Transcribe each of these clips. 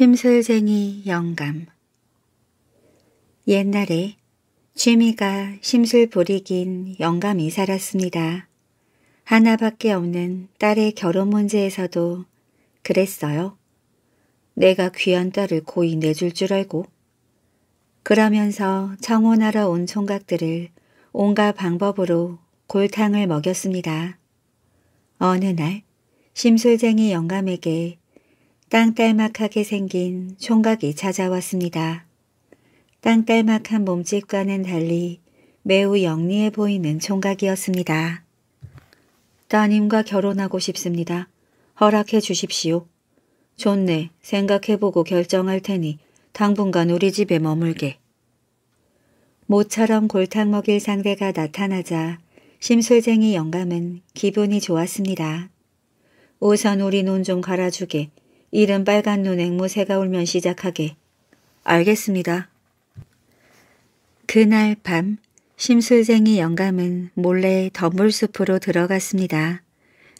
심술쟁이 영감 옛날에 취미가 심술 부리긴 영감이 살았습니다. 하나밖에 없는 딸의 결혼 문제에서도 그랬어요. 내가 귀한 딸을 고이 내줄 줄 알고 그러면서 청혼하러 온 총각들을 온갖 방법으로 골탕을 먹였습니다. 어느 날 심술쟁이 영감에게 땅딸막하게 생긴 총각이 찾아왔습니다. 땅딸막한 몸집과는 달리 매우 영리해 보이는 총각이었습니다. 따님과 결혼하고 싶습니다. 허락해 주십시오. 좋네. 생각해보고 결정할 테니 당분간 우리 집에 머물게. 모처럼 골탕 먹일 상대가 나타나자 심술쟁이 영감은 기분이 좋았습니다. 우선 우리 논 좀 갈아주게. 이른 빨간 눈 앵무새가 울면 시작하게. 알겠습니다. 그날 밤 심술쟁이 영감은 몰래 덤불숲으로 들어갔습니다.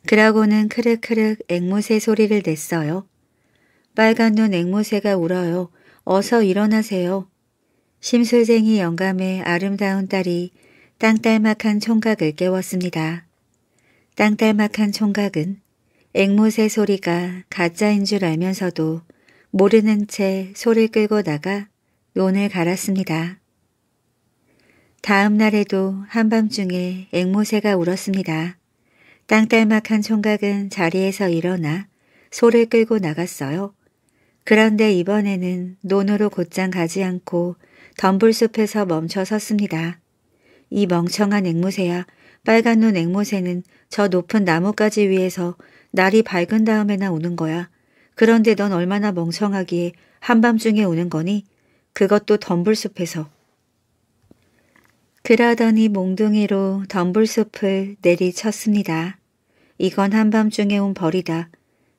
그러고는 크륵크륵 앵무새 소리를 냈어요. 빨간 눈 앵무새가 울어요. 어서 일어나세요. 심술쟁이 영감의 아름다운 딸이 땅딸막한 총각을 깨웠습니다. 땅딸막한 총각은 앵무새 소리가 가짜인 줄 알면서도 모르는 채 소를 끌고 나가 논을 갈았습니다. 다음 날에도 한밤중에 앵무새가 울었습니다. 땅딸막한 총각은 자리에서 일어나 소를 끌고 나갔어요. 그런데 이번에는 논으로 곧장 가지 않고 덤불숲에서 멈춰 섰습니다. 이 멍청한 앵무새야 빨간 눈 앵무새는 저 높은 나뭇가지 위에서 날이 밝은 다음에나 오는 거야. 그런데 넌 얼마나 멍청하기에 한밤중에 오는 거니? 그것도 덤불숲에서. 그러더니 몽둥이로 덤불숲을 내리쳤습니다. 이건 한밤중에 온 벌이다.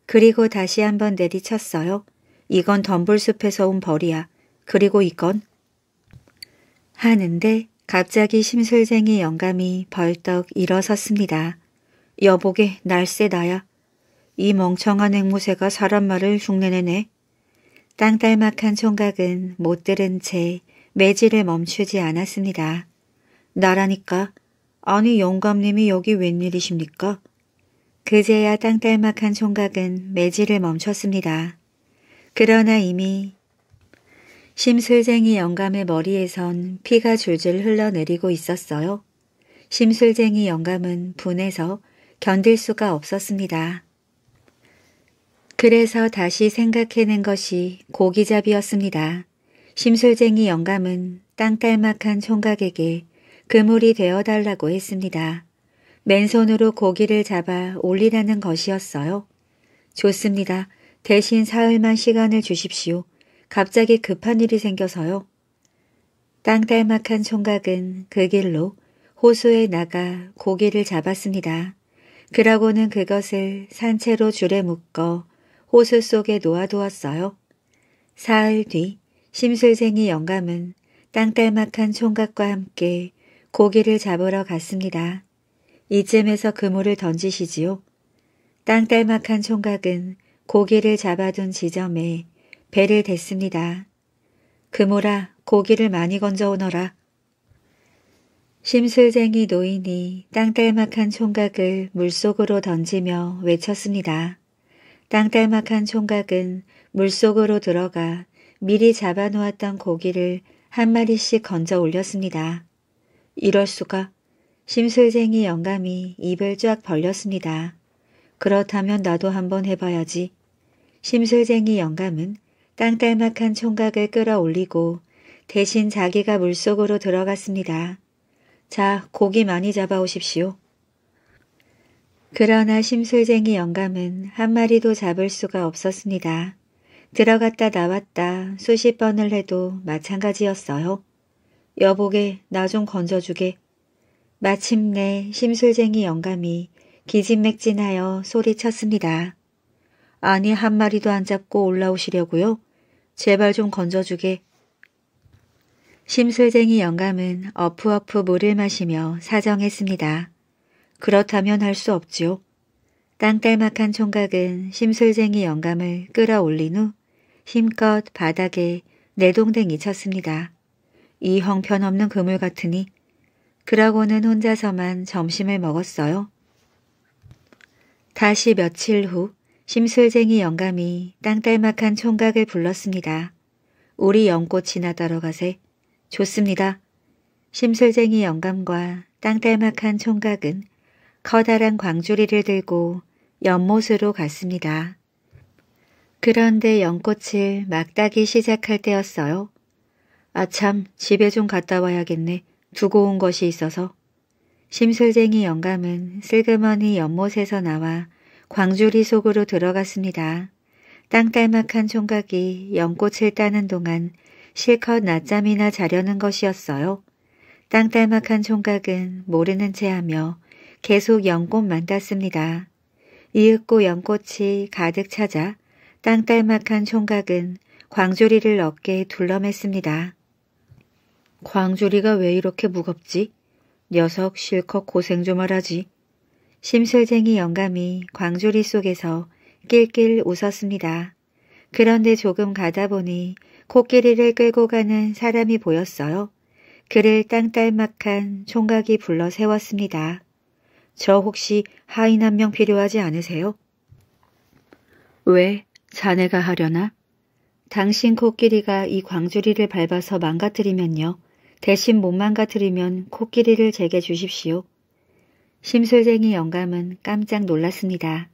그리고 다시 한번 내리쳤어요. 이건 덤불숲에서 온 벌이야. 그리고 이건? 하는데 갑자기 심술쟁이 영감이 벌떡 일어섰습니다. 여보게 날세 나야. 이 멍청한 앵무새가 사람 말을 흉내내네. 땅딸막한 총각은 못 들은 채 매질을 멈추지 않았습니다. 나라니까. 아니 영감님이 여기 웬일이십니까? 그제야 땅딸막한 총각은 매질을 멈췄습니다. 그러나 이미 심술쟁이 영감의 머리에선 피가 줄줄 흘러내리고 있었어요. 심술쟁이 영감은 분해서 견딜 수가 없었습니다. 그래서 다시 생각해낸 것이 고기잡이였습니다. 심술쟁이 영감은 땅딸막한 총각에게 그물이 되어달라고 했습니다. 맨손으로 고기를 잡아 올리라는 것이었어요. 좋습니다. 대신 사흘만 시간을 주십시오. 갑자기 급한 일이 생겨서요. 땅딸막한 총각은 그 길로 호수에 나가 고기를 잡았습니다. 그러고는 그것을 산채로 줄에 묶어 호수 속에 놓아두었어요. 사흘 뒤 심술쟁이 영감은 땅딸막한 총각과 함께 고기를 잡으러 갔습니다. 이쯤에서 그물을 던지시지요. 땅딸막한 총각은 고기를 잡아둔 지점에 배를 댔습니다. 그물아 고기를 많이 건져오너라. 심술쟁이 노인이 땅딸막한 총각을 물속으로 던지며 외쳤습니다. 땅딸막한 총각은 물속으로 들어가 미리 잡아놓았던 고기를 한 마리씩 건져 올렸습니다. 이럴 수가 심술쟁이 영감이 입을 쫙 벌렸습니다. 그렇다면 나도 한번 해봐야지. 심술쟁이 영감은 땅딸막한 총각을 끌어올리고 대신 자기가 물속으로 들어갔습니다. 자, 고기 많이 잡아오십시오. 그러나 심술쟁이 영감은 한 마리도 잡을 수가 없었습니다. 들어갔다 나왔다 수십 번을 해도 마찬가지였어요. 여보게 나 좀 건져주게. 마침내 심술쟁이 영감이 기진맥진하여 소리쳤습니다. 아니 한 마리도 안 잡고 올라오시려고요? 제발 좀 건져주게. 심술쟁이 영감은 어프어프 물을 마시며 사정했습니다. 그렇다면 할 수 없지요. 땅딸막한 총각은 심술쟁이 영감을 끌어올린 후 힘껏 바닥에 내동댕이 쳤습니다. 이 형편없는 그물 같으니 그러고는 혼자서만 점심을 먹었어요. 다시 며칠 후 심술쟁이 영감이 땅딸막한 총각을 불렀습니다. 우리 연꽃 지나다러 가세. 좋습니다. 심술쟁이 영감과 땅딸막한 총각은 커다란 광주리를 들고 연못으로 갔습니다. 그런데 연꽃을 막다기 시작할 때였어요. 아참 집에 좀 갔다 와야겠네. 두고 온 것이 있어서. 심술쟁이 영감은 슬그머니 연못에서 나와 광주리 속으로 들어갔습니다. 땅딸막한 총각이 연꽃을 따는 동안 실컷 낮잠이나 자려는 것이었어요. 땅딸막한 총각은 모르는 체하며 계속 연꽃만 땄습니다. 이윽고 연꽃이 가득 차자 땅딸막한 총각은 광조리를 어깨에 둘러맸습니다. 광조리가 왜 이렇게 무겁지? 녀석 실컷 고생 좀 하라지. 심술쟁이 영감이 광조리 속에서 낄낄 웃었습니다. 그런데 조금 가다 보니 코끼리를 끌고 가는 사람이 보였어요. 그를 땅딸막한 총각이 불러 세웠습니다. 저 혹시 하인 한 명 필요하지 않으세요? 왜 자네가 하려나? 당신 코끼리가 이 광주리를 밟아서 망가뜨리면요. 대신 못 망가뜨리면 코끼리를 제게 주십시오. 심술쟁이 영감은 깜짝 놀랐습니다.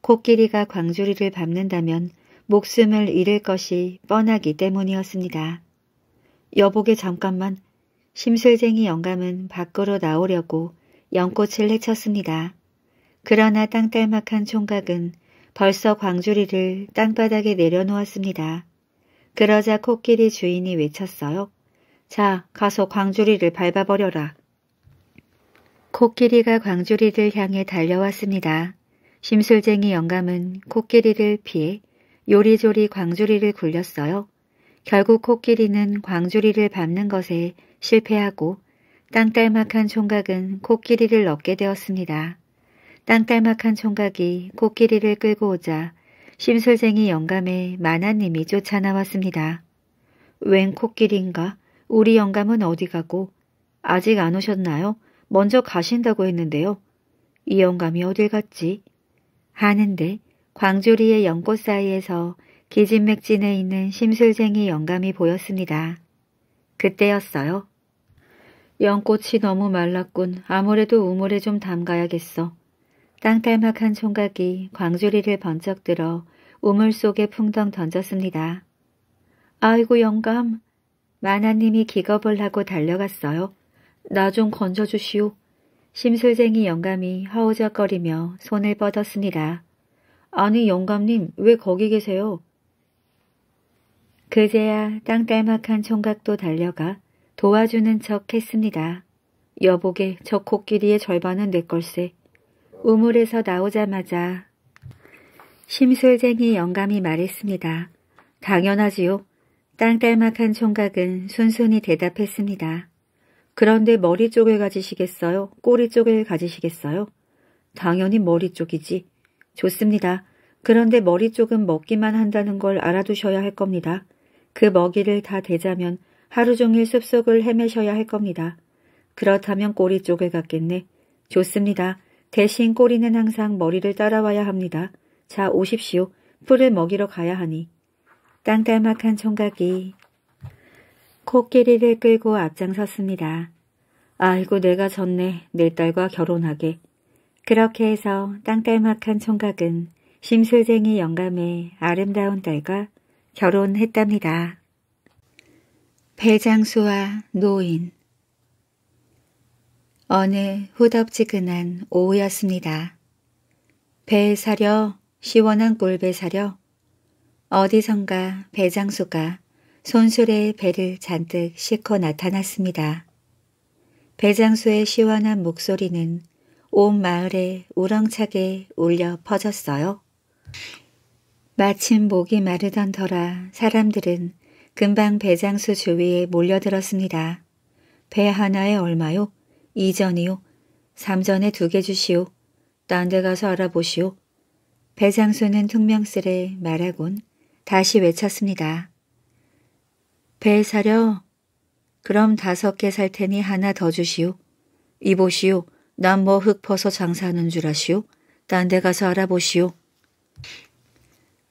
코끼리가 광주리를 밟는다면 목숨을 잃을 것이 뻔하기 때문이었습니다. 여보게 잠깐만 심술쟁이 영감은 밖으로 나오려고 연꽃을 헤쳤습니다. 그러나 땅딸막한 총각은 벌써 광주리를 땅바닥에 내려놓았습니다. 그러자 코끼리 주인이 외쳤어요. 자, 가서 광주리를 밟아버려라. 코끼리가 광주리를 향해 달려왔습니다. 심술쟁이 영감은 코끼리를 피해 요리조리 광주리를 굴렸어요. 결국 코끼리는 광주리를 밟는 것에 실패하고 땅딸막한 총각은 코끼리를 얻게 되었습니다. 땅딸막한 총각이 코끼리를 끌고 오자 심술쟁이 영감의 만화님이 쫓아나왔습니다. 웬 코끼리인가? 우리 영감은 어디 가고? 아직 안 오셨나요? 먼저 가신다고 했는데요. 이 영감이 어딜 갔지? 하는데 광조리의 연꽃 사이에서 기진맥진에 있는 심술쟁이 영감이 보였습니다. 그때였어요. 연꽃이 너무 말랐군. 아무래도 우물에 좀 담가야겠어. 땅딸막한 총각이 광주리를 번쩍 들어 우물 속에 풍덩 던졌습니다. 아이고 영감, 마나님이 기겁을 하고 달려갔어요. 나 좀 건져주시오. 심술쟁이 영감이 허우적거리며 손을 뻗었습니다. 아니 영감님 왜 거기 계세요? 그제야 땅딸막한 총각도 달려가 도와주는 척 했습니다. 여보게저 코끼리의 절반은 내 걸세. 우물에서 나오자마자 심술쟁이 영감이 말했습니다. 당연하지요. 땅딸막한 총각은 순순히 대답했습니다. 그런데 머리 쪽을 가지시겠어요? 꼬리 쪽을 가지시겠어요? 당연히 머리 쪽이지. 좋습니다. 그런데 머리 쪽은 먹기만 한다는 걸 알아두셔야 할 겁니다. 그 먹이를 다 대자면 하루 종일 숲속을 헤매셔야 할 겁니다. 그렇다면 꼬리 쪽을 갖겠네 좋습니다. 대신 꼬리는 항상 머리를 따라와야 합니다. 자, 오십시오. 풀을 먹이러 가야 하니. 땅딸막한 총각이 코끼리를 끌고 앞장섰습니다. 아이고 내가 졌네. 내 딸과 결혼하게. 그렇게 해서 땅딸막한 총각은 심술쟁이 영감의 아름다운 딸과 결혼했답니다. 배장수와 노인 어느 후덥지근한 오후였습니다. 배 사려 시원한 꿀배 사려 어디선가 배장수가 손술에 배를 잔뜩 싣고 나타났습니다. 배장수의 시원한 목소리는 온 마을에 우렁차게 울려 퍼졌어요. 마침 목이 마르던 터라 사람들은 금방 배장수 주위에 몰려들었습니다. 배 하나에 얼마요? 이전이요? 삼전에 두 개 주시오. 딴 데 가서 알아보시오. 배장수는 퉁명스레 말하곤 다시 외쳤습니다. 배 사려? 그럼 다섯 개 살 테니 하나 더 주시오. 이보시오. 난 뭐 흙 퍼서 장사하는 줄 아시오. 딴 데 가서 알아보시오.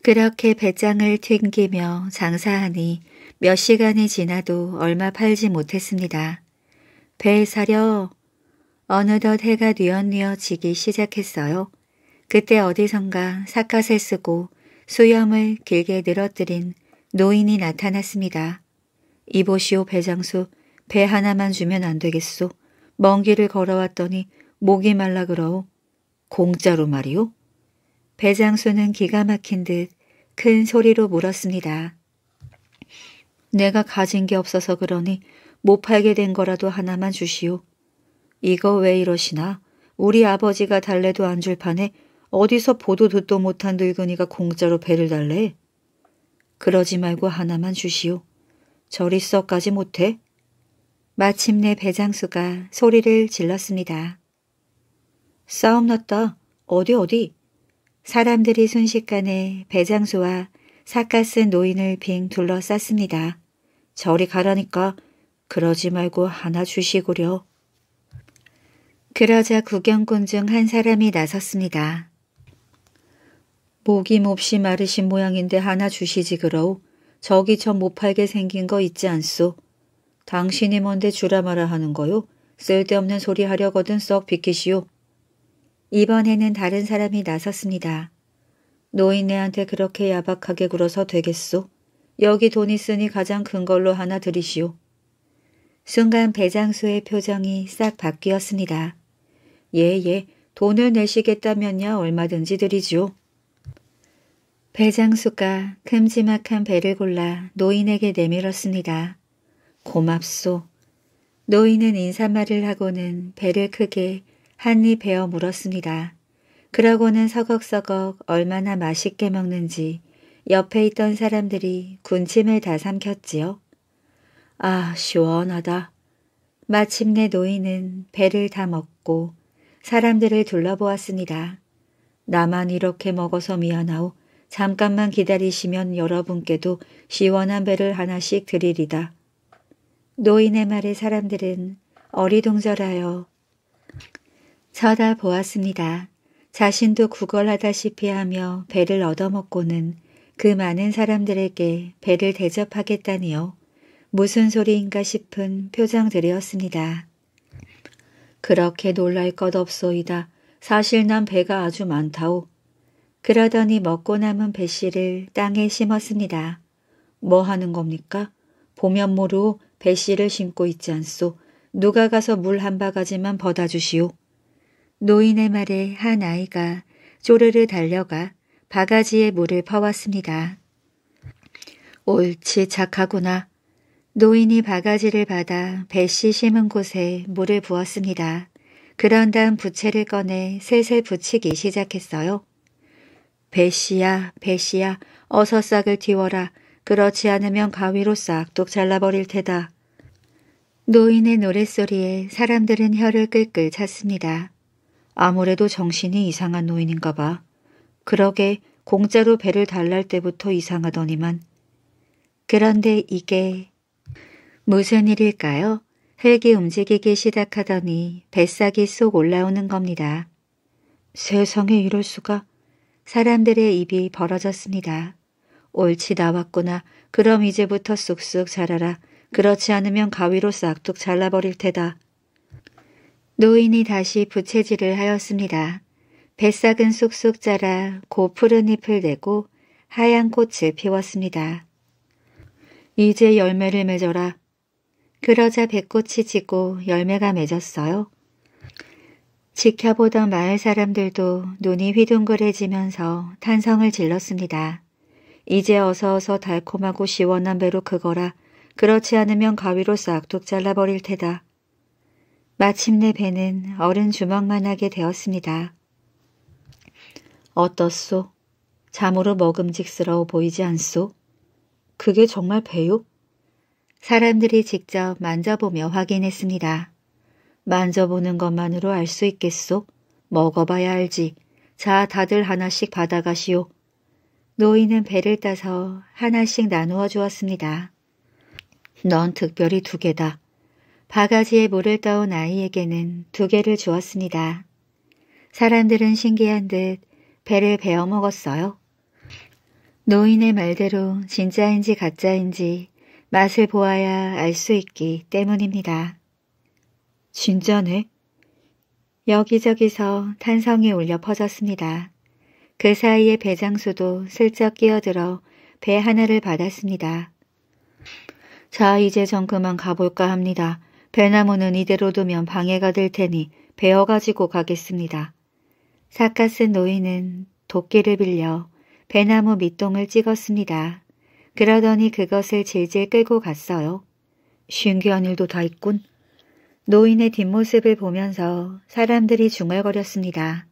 그렇게 배짱을 튕기며 장사하니 몇 시간이 지나도 얼마 팔지 못했습니다. 배 사려 어느덧 해가 뉘엿뉘엿 지기 시작했어요. 그때 어디선가 사카세 쓰고 수염을 길게 늘어뜨린 노인이 나타났습니다. 이보시오 배장수, 배 하나만 주면 안 되겠소. 먼 길을 걸어왔더니 목이 말라 그러오. 공짜로 말이오? 배장수는 기가 막힌 듯 큰 소리로 물었습니다. 내가 가진 게 없어서 그러니 못 팔게 된 거라도 하나만 주시오. 이거 왜 이러시나? 우리 아버지가 달래도 안 줄 판에 어디서 보도 듣도 못한 늙은이가 공짜로 배를 달래? 그러지 말고 하나만 주시오. 저리 썩까지 못해? 마침내 배장수가 소리를 질렀습니다. 싸움 났다. 어디 어디? 사람들이 순식간에 배장수와 사카스 노인을 빙 둘러쌌습니다. 저리 가라니까 그러지 말고 하나 주시구려. 그러자 구경꾼 중 한 사람이 나섰습니다. 목이 몹시 마르신 모양인데 하나 주시지 그러오 저기 저못 팔게 생긴 거 있지 않소. 당신이 뭔데 주라 마라 하는 거요? 쓸데없는 소리 하려거든 썩 비키시오. 이번에는 다른 사람이 나섰습니다. 노인네한테 그렇게 야박하게 굴어서 되겠소? 여기 돈 있으니 가장 큰 걸로 하나 드리시오. 순간 배장수의 표정이 싹 바뀌었습니다. 예, 예, 돈을 내시겠다면야 얼마든지 드리죠 배장수가 큼지막한 배를 골라 노인에게 내밀었습니다. 고맙소. 노인은 인사말을 하고는 배를 크게 한입 베어 물었습니다. 그러고는 서걱서걱 얼마나 맛있게 먹는지 옆에 있던 사람들이 군침을 다 삼켰지요. 아 시원하다. 마침내 노인은 배를 다 먹고 사람들을 둘러보았습니다. 나만 이렇게 먹어서 미안하오. 잠깐만 기다리시면 여러분께도 시원한 배를 하나씩 드리리다. 노인의 말에 사람들은 어리둥절하여 쳐다보았습니다. 자신도 구걸하다시피 하며 배를 얻어먹고는 그 많은 사람들에게 배를 대접하겠다니요. 무슨 소리인가 싶은 표정들이었습니다. 그렇게 놀랄 것 없소이다. 사실 난 배가 아주 많다오. 그러더니 먹고 남은 배씨를 땅에 심었습니다. 뭐 하는 겁니까? 보면 모르고 배씨를 심고 있지 않소. 누가 가서 물 한 바가지만 버다 주시오. 노인의 말에 한 아이가 쪼르르 달려가 바가지에 물을 퍼왔습니다. 옳지 착하구나. 노인이 바가지를 받아 배씨 심은 곳에 물을 부었습니다. 그런 다음 부채를 꺼내 세세 붙이기 시작했어요. 배씨야 배씨야 어서 싹을 틔워라. 그렇지 않으면 가위로 싹둑 잘라버릴 테다. 노인의 노랫소리에 사람들은 혀를 끌끌 찼습니다. 아무래도 정신이 이상한 노인인가 봐. 그러게 공짜로 배를 달랄 때부터 이상하더니만 그런데 이게 무슨 일일까요? 흙이 움직이기 시작하더니 뱃삭이 쏙 올라오는 겁니다. 세상에 이럴 수가 사람들의 입이 벌어졌습니다. 옳지 나왔구나. 그럼 이제부터 쑥쑥 자라라. 그렇지 않으면 가위로 싹둑 잘라버릴 테다. 노인이 다시 부채질을 하였습니다. 뱃삭은 쑥쑥 자라 고 푸른 잎을 내고 하얀 꽃을 피웠습니다. 이제 열매를 맺어라. 그러자 배꽃이 지고 열매가 맺었어요. 지켜보던 마을 사람들도 눈이 휘둥그레지면서 탄성을 질렀습니다. 이제 어서 어서 달콤하고 시원한 배로 그거라. 그렇지 않으면 가위로 싹둑 잘라버릴 테다. 마침내 배는 어른 주먹만하게 되었습니다. 어떻소? 잠으로 먹음직스러워 보이지 않소? 그게 정말 배요? 사람들이 직접 만져보며 확인했습니다. 만져보는 것만으로 알 수 있겠소? 먹어봐야 알지. 자, 다들 하나씩 받아가시오. 노인은 배를 따서 하나씩 나누어 주었습니다. 넌 특별히 두 개다. 바가지에 물을 떠온 아이에게는 두 개를 주었습니다. 사람들은 신기한 듯 배를 베어 먹었어요. 노인의 말대로 진짜인지 가짜인지 맛을 보아야 알 수 있기 때문입니다. 진짜네? 여기저기서 탄성이 울려 퍼졌습니다. 그 사이에 배장수도 슬쩍 끼어들어 배 하나를 받았습니다. 자, 이제 전 그만 가볼까 합니다. 배나무는 이대로 두면 방해가 될 테니 베어가지고 가겠습니다. 사카스 노인은 도끼를 빌려 배나무 밑동을 찍었습니다. 그러더니 그것을 질질 끌고 갔어요. 신기한 일도 다 있군. 노인의 뒷모습을 보면서 사람들이 중얼거렸습니다.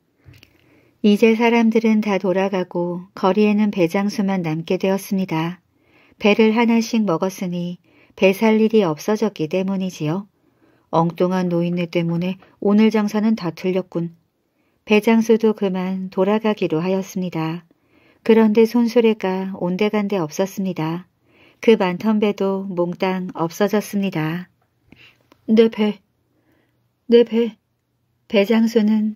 이제 사람들은 다 돌아가고 거리에는 배장수만 남게 되었습니다. 배를 하나씩 먹었으니 배 살 일이 없어졌기 때문이지요. 엉뚱한 노인네 때문에 오늘 장사는 다 틀렸군. 배장수도 그만 돌아가기로 하였습니다. 그런데 손수레가 온데간데 없었습니다. 그 많던 배도 몽땅 없어졌습니다. 내 네 배, 내 네 배. 배장수는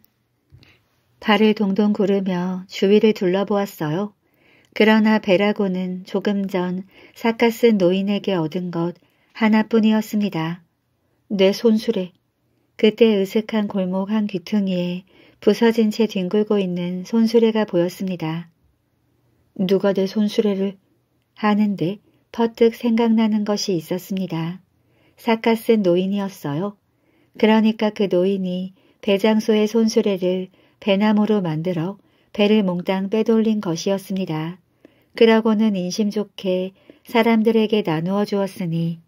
발을 동동 구르며 주위를 둘러보았어요. 그러나 배라고는 조금 전 사카스 노인에게 얻은 것 하나뿐이었습니다. 내 네 손수레. 그때 으슥한 골목 한 귀퉁이에 부서진 채 뒹굴고 있는 손수레가 보였습니다. 누가 내 손수레를 하는데 퍼뜩 생각나는 것이 있었습니다. 사카스 노인이었어요. 그러니까 그 노인이 배장소의 손수레를 배나무로 만들어 배를 몽땅 빼돌린 것이었습니다. 그러고는 인심 좋게 사람들에게 나누어 주었으니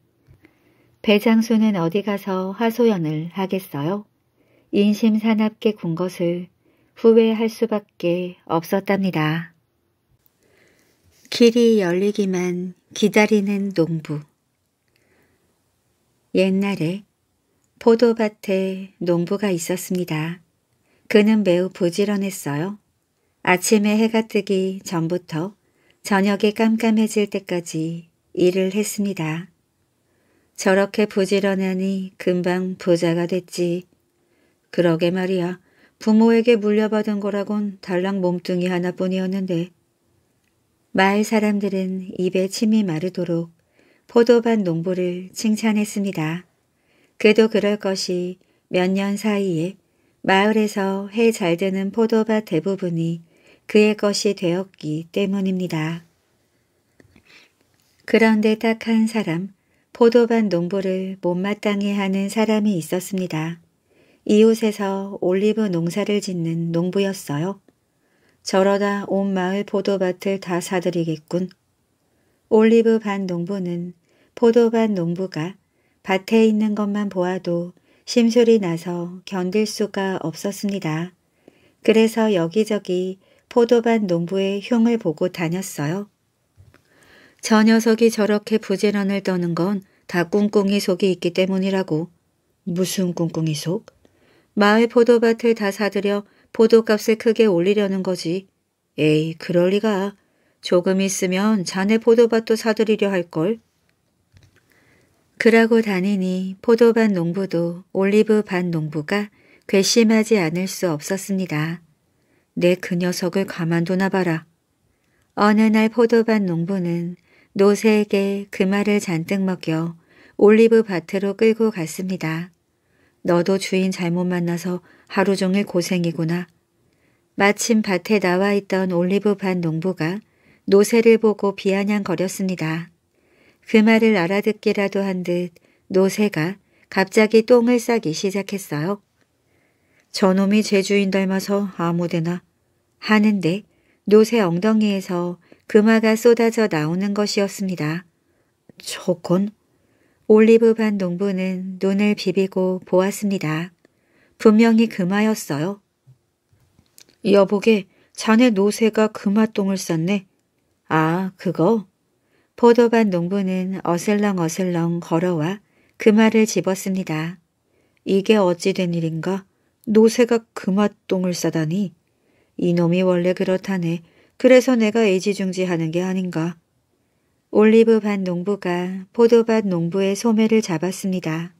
배장수는 어디 가서 화소연을 하겠어요? 인심 사납게 군 것을 후회할 수밖에 없었답니다. 길이 열리기만 기다리는 농부 옛날에 포도밭에 농부가 있었습니다. 그는 매우 부지런했어요. 아침에 해가 뜨기 전부터 저녁에 깜깜해질 때까지 일을 했습니다. 저렇게 부지런하니 금방 부자가 됐지 그러게 말이야. 부모에게 물려받은 거라곤 달랑 몸뚱이 하나뿐이었는데 마을 사람들은 입에 침이 마르도록 포도밭 농부를 칭찬했습니다. 그도 그럴 것이 몇 년 사이에 마을에서 해 잘 되는 포도밭 대부분이 그의 것이 되었기 때문입니다. 그런데 딱 한 사람, 포도밭 농부를 못마땅해 하는 사람이 있었습니다. 이웃에서 올리브 농사를 짓는 농부였어요. 저러다 온 마을 포도밭을 다 사들이겠군. 올리브 반 농부는 포도반 농부가 밭에 있는 것만 보아도 심술이 나서 견딜 수가 없었습니다. 그래서 여기저기 포도반 농부의 흉을 보고 다녔어요. 저 녀석이 저렇게 부지런을 떠는 건 다 꿍꿍이 속이 있기 때문이라고. 무슨 꿍꿍이 속? 마을 포도밭을 다 사들여 포도값을 크게 올리려는 거지. 에이, 그럴 리가. 조금 있으면 자네 포도밭도 사들이려 할걸. 그러고 다니니 포도밭 농부도 올리브 밭 농부가 괘씸하지 않을 수 없었습니다. 내 그 녀석을 가만두나 봐라. 어느 날 포도밭 농부는 노새에게 그 말을 잔뜩 먹여 올리브 밭으로 끌고 갔습니다. 너도 주인 잘못 만나서 하루 종일 고생이구나. 마침 밭에 나와 있던 올리브 반 농부가 노새를 보고 비아냥거렸습니다. 그 말을 알아듣기라도 한 듯 노새가 갑자기 똥을 싸기 시작했어요. 저놈이 제주인 닮아서 아무데나 하는데 노새 엉덩이에서 금화가 쏟아져 나오는 것이었습니다. 저건 올리브반 농부는 눈을 비비고 보았습니다. 분명히 금화였어요. 여보게 자네 노새가 금화똥을 쌌네. 아 그거? 포도반 농부는 어슬렁어슬렁 걸어와 금화를 집었습니다. 이게 어찌 된 일인가? 노새가 금화똥을 싸다니. 이놈이 원래 그렇다네. 그래서 내가 애지중지하는 게 아닌가. 올리브밭 농부가 포도밭 농부의 소매를 잡았습니다.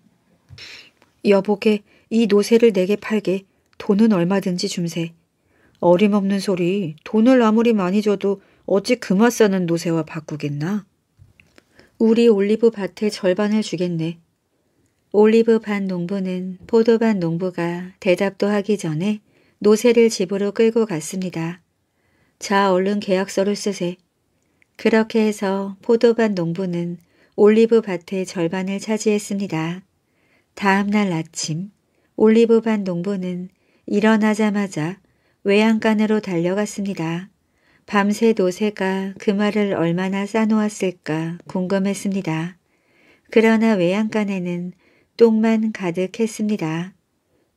여보게 이 노새를 내게 팔게 돈은 얼마든지 줌세. 어림없는 소리 돈을 아무리 많이 줘도 어찌 금화 싸는 노새와 바꾸겠나? 우리 올리브 밭의 절반을 주겠네. 올리브 밭 농부는 포도밭 농부가 대답도 하기 전에 노새를 집으로 끌고 갔습니다. 자 얼른 계약서를 쓰세. 그렇게 해서 포도밭 농부는 올리브 밭의 절반을 차지했습니다. 다음 날 아침 올리브 밭 농부는 일어나자마자 외양간으로 달려갔습니다. 밤새 노새가 그 말을 얼마나 싸놓았을까 궁금했습니다. 그러나 외양간에는 똥만 가득했습니다.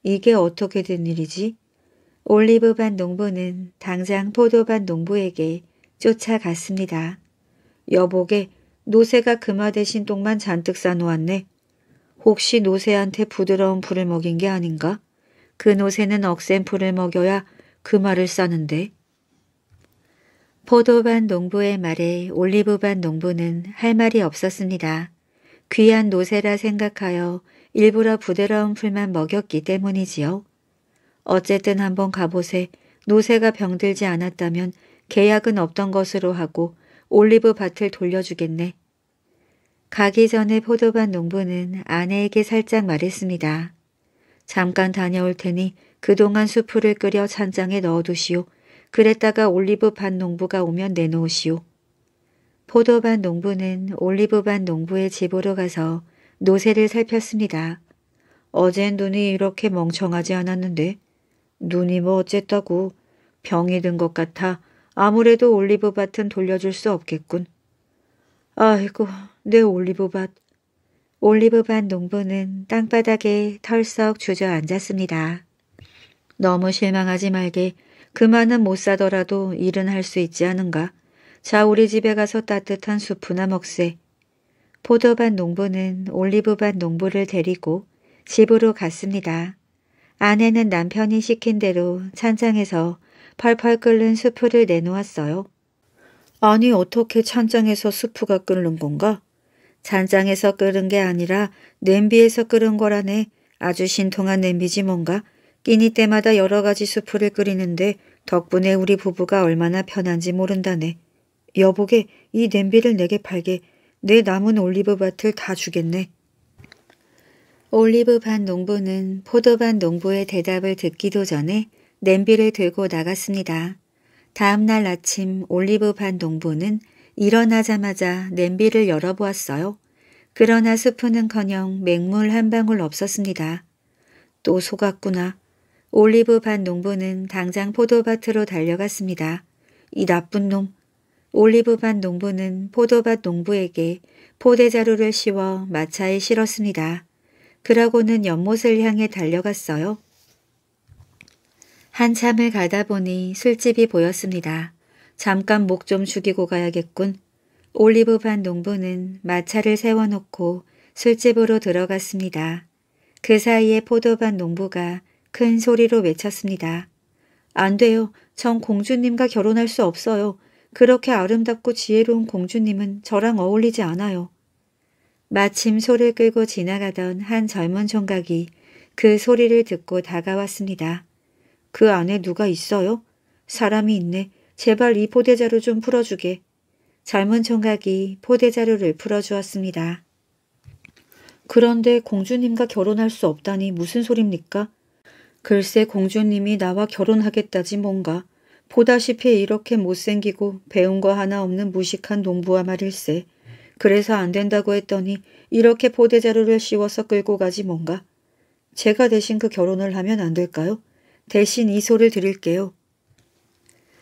이게 어떻게 된 일이지? 올리브밭 농부는 당장 포도밭 농부에게 쫓아갔습니다. 여보게 노새가 금화 대신 똥만 잔뜩 싸놓았네. 혹시 노새한테 부드러운 풀을 먹인 게 아닌가? 그 노새는 억센 풀을 먹여야 금화를 싸는데. 포도반 농부의 말에 올리브반 농부는 할 말이 없었습니다. 귀한 노세라 생각하여 일부러 부드러운 풀만 먹였기 때문이지요. 어쨌든 한번 가보세 노새가 병들지 않았다면 계약은 없던 것으로 하고 올리브 밭을 돌려주겠네. 가기 전에 포도밭 농부는 아내에게 살짝 말했습니다. 잠깐 다녀올 테니 그동안 수프를 끓여 찬장에 넣어두시오. 그랬다가 올리브밭 농부가 오면 내놓으시오. 포도밭 농부는 올리브밭 농부의 집으로 가서 노새를 살폈습니다. 어젠 눈이 이렇게 멍청하지 않았는데 눈이 뭐 어쨌다고 병이 든 것 같아 아무래도 올리브밭은 돌려줄 수 없겠군. 아이고, 내 올리브밭. 올리브밭 농부는 땅바닥에 털썩 주저앉았습니다. 너무 실망하지 말게. 그만은 못 사더라도 일은 할 수 있지 않은가. 자, 우리 집에 가서 따뜻한 수프나 먹세. 포도밭 농부는 올리브밭 농부를 데리고 집으로 갔습니다. 아내는 남편이 시킨 대로 찬장에서 팔팔 끓는 수프를 내놓았어요. 아니 어떻게 찬장에서 수프가 끓는 건가? 잔장에서 끓은 게 아니라 냄비에서 끓은 거라네. 아주 신통한 냄비지 뭔가. 끼니 때마다 여러 가지 수프를 끓이는데 덕분에 우리 부부가 얼마나 편한지 모른다네. 여보게 이 냄비를 내게 팔게. 내 남은 올리브밭을 다 주겠네. 올리브반 농부는 포도반 농부의 대답을 듣기도 전에 냄비를 들고 나갔습니다. 다음 날 아침 올리브 반 농부는 일어나자마자 냄비를 열어보았어요. 그러나 스프는커녕 맹물 한 방울 없었습니다. 또 속았구나. 올리브 반 농부는 당장 포도밭으로 달려갔습니다. 이 나쁜 놈. 올리브 반 농부는 포도밭 농부에게 포대자루를 씌워 마차에 실었습니다. 그러고는 연못을 향해 달려갔어요. 한참을 가다 보니 술집이 보였습니다. 잠깐 목 좀 죽이고 가야겠군. 올리브반 농부는 마차를 세워놓고 술집으로 들어갔습니다. 그 사이에 포도반 농부가 큰 소리로 외쳤습니다. 안 돼요. 전 공주님과 결혼할 수 없어요. 그렇게 아름답고 지혜로운 공주님은 저랑 어울리지 않아요. 마침 소를 끌고 지나가던 한 젊은 총각이 그 소리를 듣고 다가왔습니다. 그 안에 누가 있어요? 사람이 있네. 제발 이 포대자루 좀 풀어주게. 젊은 총각이 포대자루를 풀어주었습니다. 그런데 공주님과 결혼할 수 없다니 무슨 소립니까? 글쎄 공주님이 나와 결혼하겠다지 뭔가. 보다시피 이렇게 못생기고 배운 거 하나 없는 무식한 농부와 말일세. 그래서 안 된다고 했더니 이렇게 포대자루를 씌워서 끌고 가지 뭔가. 제가 대신 그 결혼을 하면 안 될까요? 대신 이 소를 드릴게요.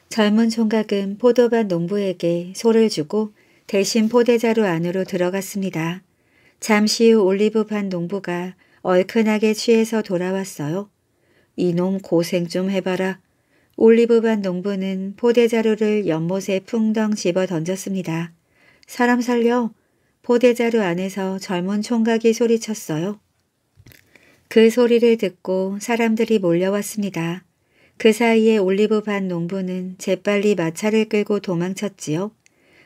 젊은 총각은 포도밭 농부에게 소를 주고 대신 포대자루 안으로 들어갔습니다. 잠시 후 올리브반 농부가 얼큰하게 취해서 돌아왔어요. 이놈 고생 좀 해봐라. 올리브반 농부는 포대자루를 연못에 풍덩 집어 던졌습니다. 사람 살려! 포대자루 안에서 젊은 총각이 소리쳤어요. 그 소리를 듣고 사람들이 몰려왔습니다. 그 사이에 올리브 반 농부는 재빨리 마차를 끌고 도망쳤지요.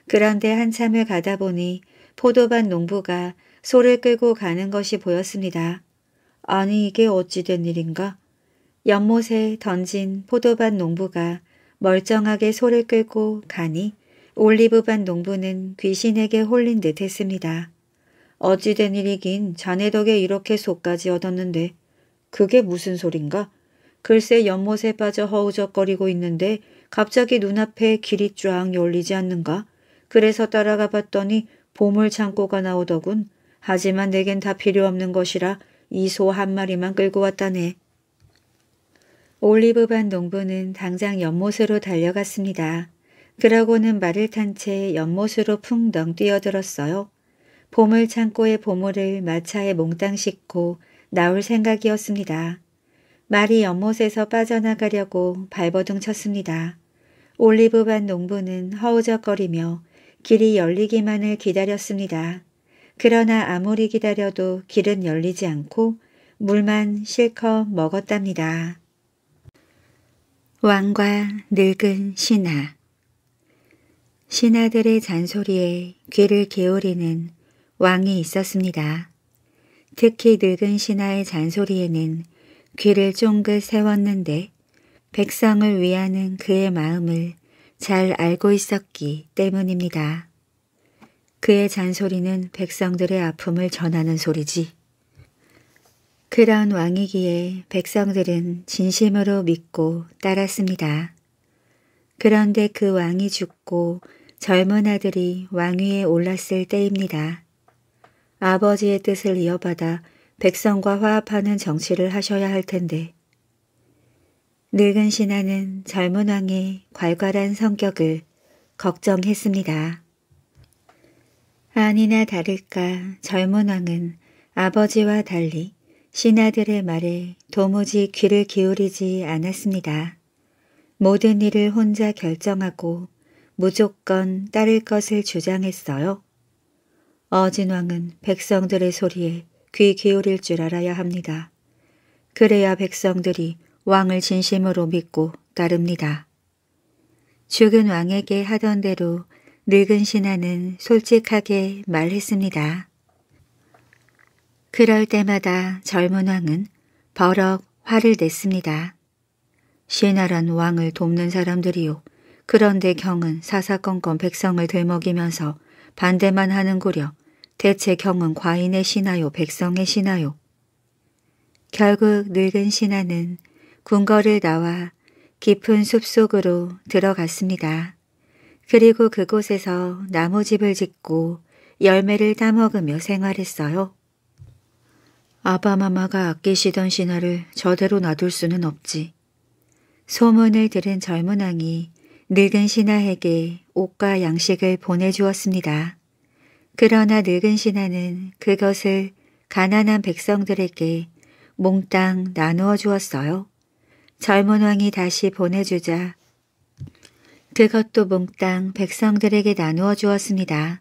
그런데 한참을 가다 보니 포도반 농부가 소를 끌고 가는 것이 보였습니다. 아니 이게 어찌된 일인가? 연못에 던진 포도반 농부가 멀쩡하게 소를 끌고 가니 올리브반 농부는 귀신에게 홀린 듯 했습니다. 어찌된 일이긴 자네 덕에 이렇게 속까지 얻었는데 그게 무슨 소린가? 글쎄 연못에 빠져 허우적거리고 있는데 갑자기 눈앞에 길이 쫙 열리지 않는가? 그래서 따라가 봤더니 보물 창고가 나오더군. 하지만 내겐 다 필요 없는 것이라 이 소 한 마리만 끌고 왔다네. 올리브반 농부는 당장 연못으로 달려갔습니다. 그러고는 말을 탄 채 연못으로 풍덩 뛰어들었어요. 보물창고의 보물을 마차에 몽땅 싣고 나올 생각이었습니다. 말이 연못에서 빠져나가려고 발버둥 쳤습니다. 올리브반 농부는 허우적거리며 길이 열리기만을 기다렸습니다. 그러나 아무리 기다려도 길은 열리지 않고 물만 실컷 먹었답니다. 왕과 늙은 신하 신하들의 잔소리에 귀를 기울이는 왕이 있었습니다. 특히 늙은 신하의 잔소리에는 귀를 쫑긋 세웠는데 백성을 위하는 그의 마음을 잘 알고 있었기 때문입니다. 그의 잔소리는 백성들의 아픔을 전하는 소리지. 그런 왕이기에 백성들은 진심으로 믿고 따랐습니다. 그런데 그 왕이 죽고 젊은 아들이 왕위에 올랐을 때입니다. 아버지의 뜻을 이어받아 백성과 화합하는 정치를 하셔야 할 텐데 늙은 신하는 젊은 왕의 괄괄한 성격을 걱정했습니다. 아니나 다를까 젊은 왕은 아버지와 달리 신하들의 말에 도무지 귀를 기울이지 않았습니다. 모든 일을 혼자 결정하고 무조건 따를 것을 주장했어요. 어진왕은 백성들의 소리에 귀 기울일 줄 알아야 합니다. 그래야 백성들이 왕을 진심으로 믿고 따릅니다. 죽은 왕에게 하던 대로 늙은 신하는 솔직하게 말했습니다. 그럴 때마다 젊은 왕은 버럭 화를 냈습니다. 신하란 왕을 돕는 사람들이요. 그런데 경은 사사건건 백성을 들먹이면서 반대만 하는구려 대체 경은 과인의 신하요 백성의 신하요. 결국 늙은 신하는 궁궐을 나와 깊은 숲속으로 들어갔습니다. 그리고 그곳에서 나무집을 짓고 열매를 따먹으며 생활했어요. 아바마마가 아끼시던 신하를 저대로 놔둘 수는 없지. 소문을 들은 젊은 왕이 늙은 신하에게 옷과 양식을 보내주었습니다. 그러나 늙은 신하는 그것을 가난한 백성들에게 몽땅 나누어 주었어요. 젊은 왕이 다시 보내주자 그것도 몽땅 백성들에게 나누어 주었습니다.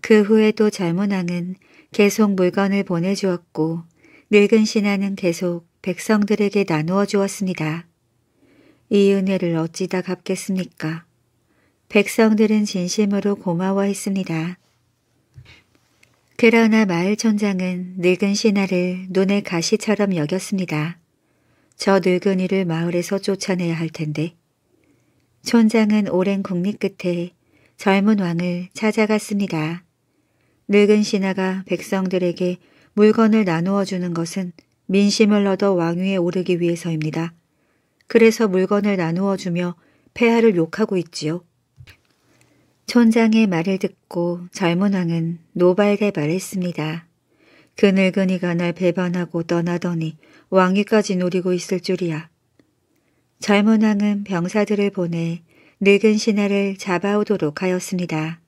그 후에도 젊은 왕은 계속 물건을 보내주었고 늙은 신하는 계속 백성들에게 나누어 주었습니다. 이 은혜를 어찌다 갚겠습니까? 백성들은 진심으로 고마워했습니다. 그러나 마을 촌장은 늙은 신하를 눈의 가시처럼 여겼습니다. 저 늙은이를 마을에서 쫓아내야 할 텐데. 촌장은 오랜 국리 끝에 젊은 왕을 찾아갔습니다. 늙은 신하가 백성들에게 물건을 나누어 주는 것은 민심을 얻어 왕위에 오르기 위해서입니다. 그래서 물건을 나누어 주며 폐하를 욕하고 있지요. 촌장의 말을 듣고 젊은 왕은 노발대 말했습니다. 그 늙은이가 날 배반하고 떠나더니 왕위까지 노리고 있을 줄이야. 젊은 왕은 병사들을 보내 늙은 신하를 잡아오도록 하였습니다.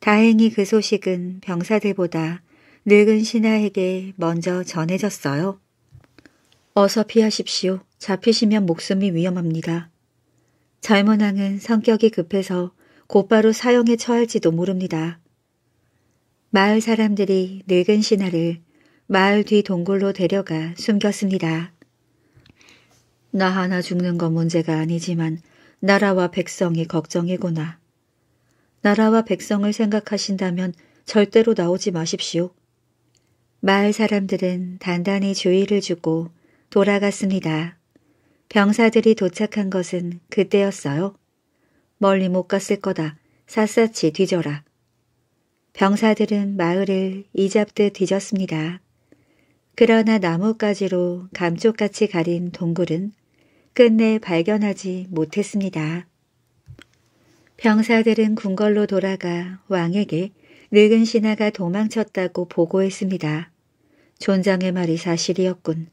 다행히 그 소식은 병사들보다 늙은 신하에게 먼저 전해졌어요. 어서 피하십시오. 잡히시면 목숨이 위험합니다. 젊은 왕은 성격이 급해서 곧바로 사형에 처할지도 모릅니다. 마을 사람들이 늙은 신하를 마을 뒤 동굴로 데려가 숨겼습니다. 나 하나 죽는 건 문제가 아니지만 나라와 백성이 걱정이구나. 나라와 백성을 생각하신다면 절대로 나오지 마십시오. 마을 사람들은 단단히 주의를 주고 돌아갔습니다. 병사들이 도착한 것은 그때였어요. 멀리 못 갔을 거다. 샅샅이 뒤져라. 병사들은 마을을 이잡듯 뒤졌습니다. 그러나 나뭇가지로 감쪽같이 가린 동굴은 끝내 발견하지 못했습니다. 병사들은 궁궐로 돌아가 왕에게 늙은 신하가 도망쳤다고 보고했습니다. 존장의 말이 사실이었군.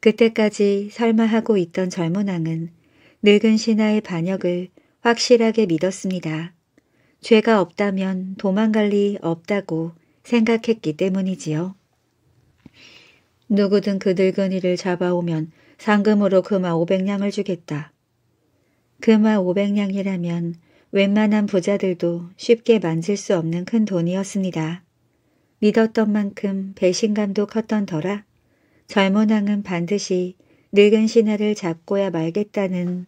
그때까지 설마하고 있던 젊은 왕은 늙은 신하의 반역을 확실하게 믿었습니다. 죄가 없다면 도망갈 리 없다고 생각했기 때문이지요. 누구든 그 늙은이를 잡아오면 상금으로 금화 500냥을 주겠다. 금화 500냥이라면 웬만한 부자들도 쉽게 만질 수 없는 큰 돈이었습니다. 믿었던 만큼 배신감도 컸던 터라 젊은 왕은 반드시 늙은 신하를 잡고야 말겠다는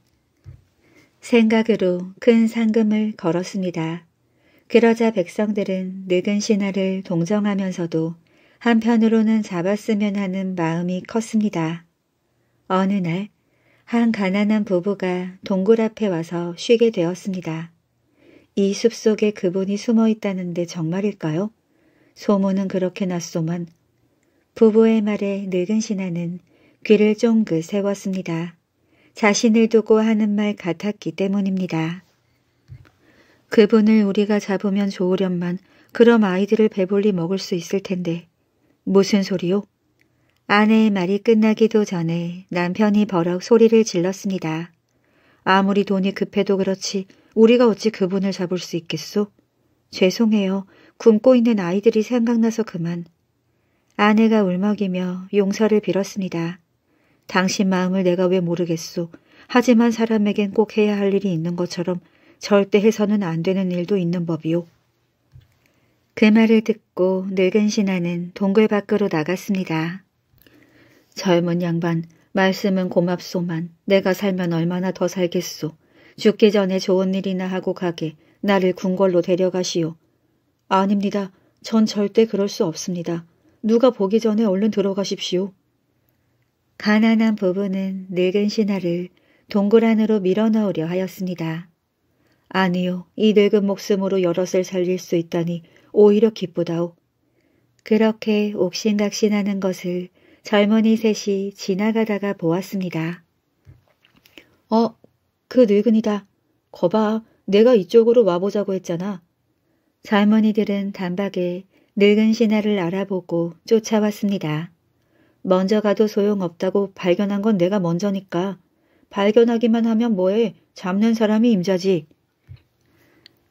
생각으로 큰 상금을 걸었습니다. 그러자 백성들은 늙은 신하를 동정하면서도 한편으로는 잡았으면 하는 마음이 컸습니다. 어느 날 한 가난한 부부가 동굴 앞에 와서 쉬게 되었습니다. 이 숲속에 그분이 숨어 있다는데 정말일까요? 소문은 그렇게 났소만 부부의 말에 늙은 신하는 귀를 쫑긋 세웠습니다. 자신을 두고 하는 말 같았기 때문입니다. 그분을 우리가 잡으면 좋으련만 그럼 아이들을 배불리 먹을 수 있을 텐데 무슨 소리요? 아내의 말이 끝나기도 전에 남편이 버럭 소리를 질렀습니다. 아무리 돈이 급해도 그렇지 우리가 어찌 그분을 잡을 수 있겠소? 죄송해요. 굶고 있는 아이들이 생각나서 그만. 아내가 울먹이며 용서를 빌었습니다. 당신 마음을 내가 왜 모르겠소. 하지만 사람에겐 꼭 해야 할 일이 있는 것처럼 절대 해서는 안 되는 일도 있는 법이요. 그 말을 듣고 늙은 신하는 동굴 밖으로 나갔습니다. 젊은 양반, 말씀은 고맙소만 내가 살면 얼마나 더 살겠소. 죽기 전에 좋은 일이나 하고 가게 나를 궁궐로 데려가시오. 아닙니다. 전 절대 그럴 수 없습니다. 누가 보기 전에 얼른 들어가십시오. 가난한 부부는 늙은 신하를 동굴 안으로 밀어넣으려 하였습니다. 아니요, 이 늙은 목숨으로 여럿을 살릴 수 있다니 오히려 기쁘다오. 그렇게 옥신각신하는 것을 젊은이 셋이 지나가다가 보았습니다. 어, 그 늙은이다. 거봐, 내가 이쪽으로 와보자고 했잖아. 젊은이들은 단박에 늙은 신하를 알아보고 쫓아왔습니다. 먼저 가도 소용없다고 발견한 건 내가 먼저니까. 발견하기만 하면 뭐해. 잡는 사람이 임자지.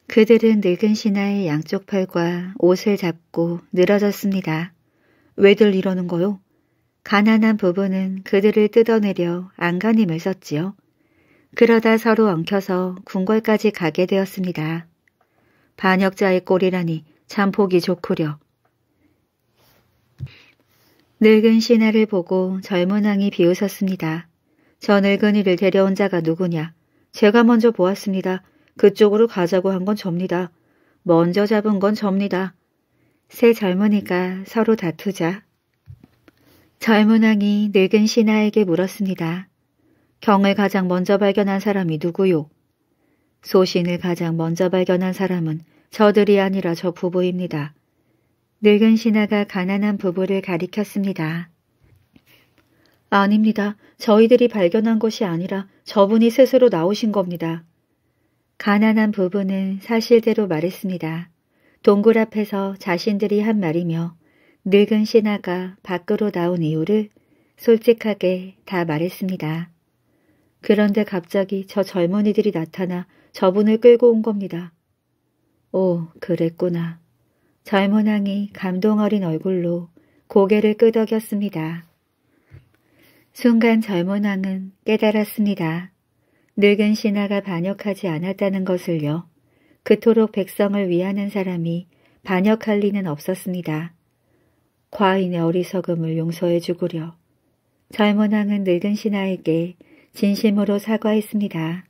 그들은 늙은 신하의 양쪽 팔과 옷을 잡고 늘어졌습니다. 왜들 이러는 거요? 가난한 부부는 그들을 뜯어내려 안간힘을 썼지요. 그러다 서로 엉켜서 궁궐까지 가게 되었습니다. 반역자의 꼴이라니 참 보기 좋구려. 늙은 신하를 보고 젊은 왕이 비웃었습니다. 저 늙은이를 데려온 자가 누구냐? 제가 먼저 보았습니다. 그쪽으로 가자고 한 건 접니다. 먼저 잡은 건 접니다. 세 젊은이가 서로 다투자. 젊은 왕이 늙은 신하에게 물었습니다. 경을 가장 먼저 발견한 사람이 누구요? 소신을 가장 먼저 발견한 사람은 저들이 아니라 저 부부입니다. 늙은 신하가 가난한 부부를 가리켰습니다. 아닙니다. 저희들이 발견한 것이 아니라 저분이 스스로 나오신 겁니다. 가난한 부부는 사실대로 말했습니다. 동굴 앞에서 자신들이 한 말이며 늙은 신하가 밖으로 나온 이유를 솔직하게 다 말했습니다. 그런데 갑자기 저 젊은이들이 나타나 저분을 끌고 온 겁니다. 오, 그랬구나. 젊은왕이 감동 어린 얼굴로 고개를 끄덕였습니다. 순간 젊은왕은 깨달았습니다. 늙은 신하가 반역하지 않았다는 것을요. 그토록 백성을 위하는 사람이 반역할 리는 없었습니다. 과인의 어리석음을 용서해 주구려. 젊은왕은 늙은 신하에게 진심으로 사과했습니다.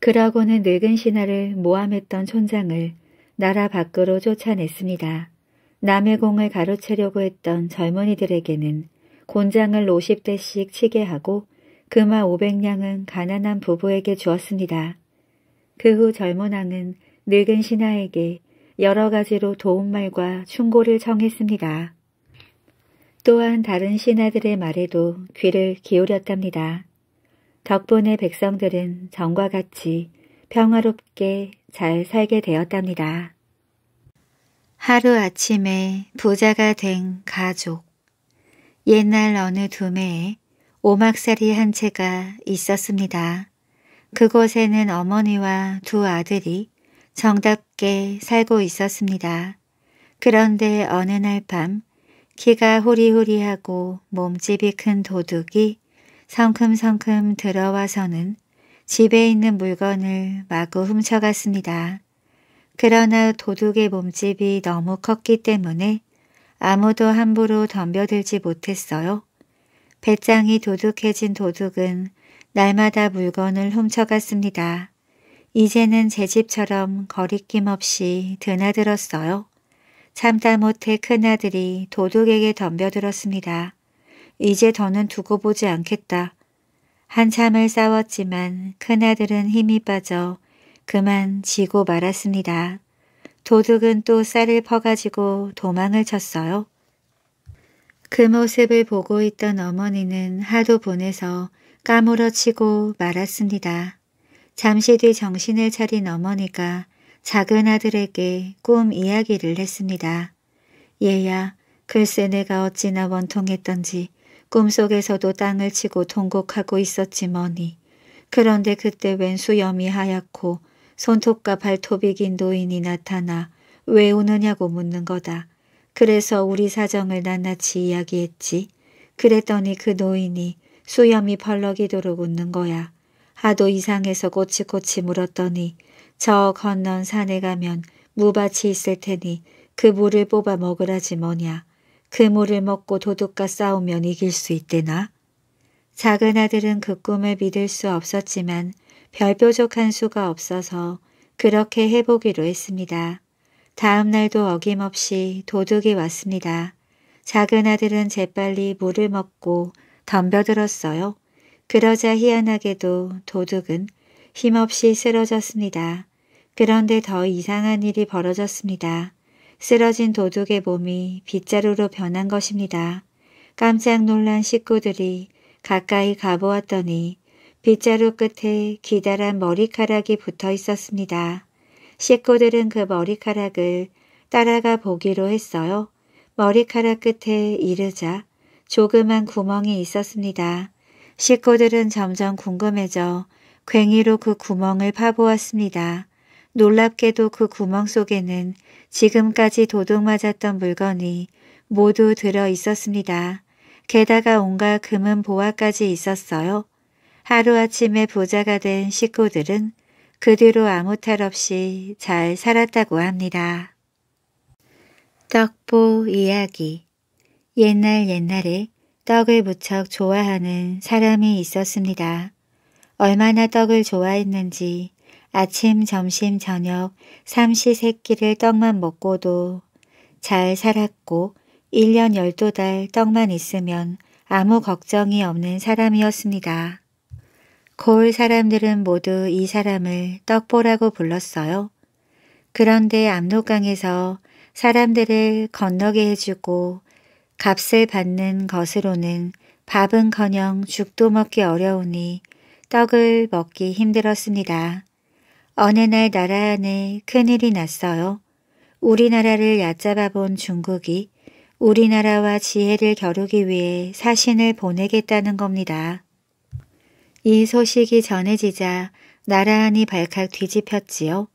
그러고는 늙은 신하를 모함했던 촌장을 나라 밖으로 쫓아냈습니다. 남의공을 가로채려고 했던 젊은이들에게는 곤장을 50대씩 치게 하고 금화 500냥은 가난한 부부에게 주었습니다. 그 후 젊은 왕은 늙은 신하에게 여러 가지로 도움말과 충고를 청했습니다. 또한 다른 신하들의 말에도 귀를 기울였답니다. 덕분에 백성들은 정과 같이 평화롭게 잘 살게 되었답니다. 하루아침에 부자가 된 가족. 옛날 어느 두매에 오막살이 한 채가 있었습니다. 그곳에는 어머니와 두 아들이 정답게 살고 있었습니다. 그런데 어느 날 밤 키가 호리호리하고 몸집이 큰 도둑이 성큼성큼 들어와서는 집에 있는 물건을 마구 훔쳐갔습니다. 그러나 도둑의 몸집이 너무 컸기 때문에 아무도 함부로 덤벼들지 못했어요. 배짱이 도둑해진 도둑은 날마다 물건을 훔쳐갔습니다. 이제는 제 집처럼 거리낌 없이 드나들었어요. 참다 못해 큰아들이 도둑에게 덤벼들었습니다. 이제 더는 두고 보지 않겠다. 한참을 싸웠지만 큰아들은 힘이 빠져 그만 지고 말았습니다. 도둑은 또 쌀을 퍼가지고 도망을 쳤어요. 그 모습을 보고 있던 어머니는 하도 보내서 까무러치고 말았습니다. 잠시 뒤 정신을 차린 어머니가 작은 아들에게 꿈 이야기를 했습니다. 얘야, 글쎄 내가 어찌나 원통했던지 꿈속에서도 땅을 치고 통곡하고 있었지 뭐니. 그런데 그때 웬 수염이 하얗고 손톱과 발톱이 긴 노인이 나타나 왜 우느냐고 묻는 거다. 그래서 우리 사정을 낱낱이 이야기했지. 그랬더니 그 노인이 수염이 벌럭이도록 웃는 거야. 하도 이상해서 꼬치꼬치 물었더니 저 건넌 산에 가면 무밭이 있을 테니 그 물을 뽑아 먹으라지 뭐냐. 그 물을 먹고 도둑과 싸우면 이길 수 있대나? 작은 아들은 그 꿈을 믿을 수 없었지만 별 뾰족한 수가 없어서 그렇게 해보기로 했습니다. 다음 날도 어김없이 도둑이 왔습니다. 작은 아들은 재빨리 물을 먹고 덤벼들었어요. 그러자 희한하게도 도둑은 힘없이 쓰러졌습니다. 그런데 더 이상한 일이 벌어졌습니다. 쓰러진 도둑의 몸이 빗자루로 변한 것입니다. 깜짝 놀란 식구들이 가까이 가보았더니 빗자루 끝에 기다란 머리카락이 붙어 있었습니다. 식구들은 그 머리카락을 따라가 보기로 했어요. 머리카락 끝에 이르자 조그만 구멍이 있었습니다. 식구들은 점점 궁금해져 괭이로 그 구멍을 파보았습니다. 놀랍게도 그 구멍 속에는 지금까지 도둑 맞았던 물건이 모두 들어 있었습니다. 게다가 온갖 금은 보화까지 있었어요. 하루아침에 부자가 된 식구들은 그 뒤로 아무 탈 없이 잘 살았다고 합니다. 떡보 이야기 옛날 옛날에 떡을 무척 좋아하는 사람이 있었습니다. 얼마나 떡을 좋아했는지 아침, 점심, 저녁 삼시세끼를 떡만 먹고도 잘 살았고 1년 12달 떡만 있으면 아무 걱정이 없는 사람이었습니다. 고을 사람들은 모두 이 사람을 떡보라고 불렀어요. 그런데 압록강에서 사람들을 건너게 해주고 값을 받는 것으로는 밥은커녕 죽도 먹기 어려우니 떡을 먹기 힘들었습니다. 어느 날 나라 안에 큰일이 났어요. 우리나라를 얕잡아 본 중국이 우리나라와 지혜를 겨루기 위해 사신을 보내겠다는 겁니다. 이 소식이 전해지자 나라 안이 발칵 뒤집혔지요.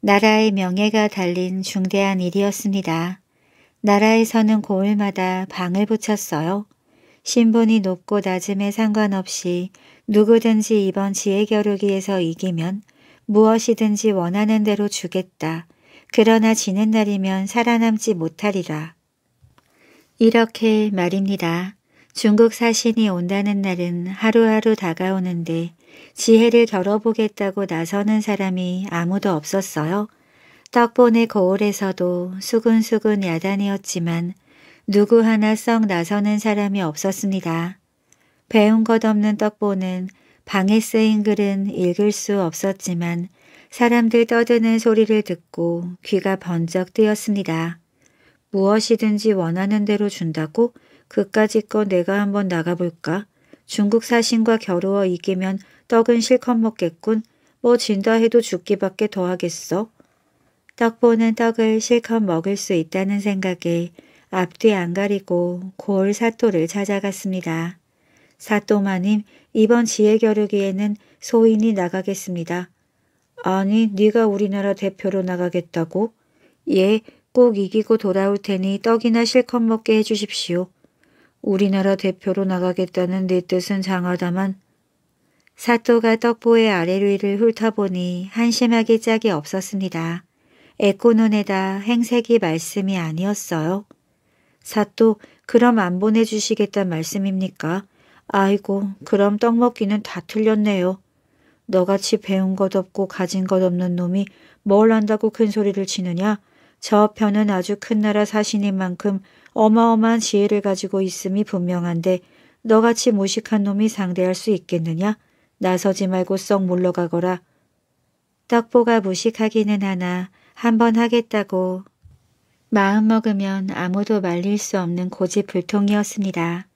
나라의 명예가 달린 중대한 일이었습니다. 나라에서는 고을마다 방을 붙였어요. 신분이 높고 낮음에 상관없이 누구든지 이번 지혜 겨루기에서 이기면 무엇이든지 원하는 대로 주겠다. 그러나 지는 날이면 살아남지 못하리라. 이렇게 말입니다. 중국 사신이 온다는 날은 하루하루 다가오는데 지혜를 겨뤄보겠다고 나서는 사람이 아무도 없었어요. 떡보의 거울에서도 수근수근 야단이었지만 누구 하나 썩 나서는 사람이 없었습니다. 배운 것 없는 떡보는 방에 쓰인 글은 읽을 수 없었지만 사람들 떠드는 소리를 듣고 귀가 번쩍 뜨였습니다. 무엇이든지 원하는 대로 준다고 그까짓거 내가 한번 나가볼까? 중국 사신과 겨루어 이기면 떡은 실컷 먹겠군. 뭐 진다 해도 죽기밖에 더 하겠어. 떡보는 떡을 실컷 먹을 수 있다는 생각에 앞뒤 안 가리고 고을 사토를 찾아갔습니다. 사또마님 이번 지혜겨루기에는 소인이 나가겠습니다. 아니 네가 우리나라 대표로 나가겠다고? 예, 꼭 이기고 돌아올 테니 떡이나 실컷 먹게 해주십시오. 우리나라 대표로 나가겠다는 내 뜻은 장하다만 사또가 떡보의 아래 위를 훑어보니 한심하게 짝이 없었습니다. 에코눈에다 행색이 말씀이 아니었어요. 사또 그럼 안 보내주시겠단 말씀입니까? 아이고 그럼 떡 먹기는 다 틀렸네요. 너같이 배운 것 없고 가진 것 없는 놈이 뭘 안다고 큰 소리를 치느냐. 저 편은 아주 큰 나라 사신인 만큼 어마어마한 지혜를 가지고 있음이 분명한데 너같이 무식한 놈이 상대할 수 있겠느냐? 나서지 말고 썩 물러가거라. 떡보가 무식하기는 하나 한번 하겠다고 마음먹으면 아무도 말릴 수 없는 고집불통이었습니다.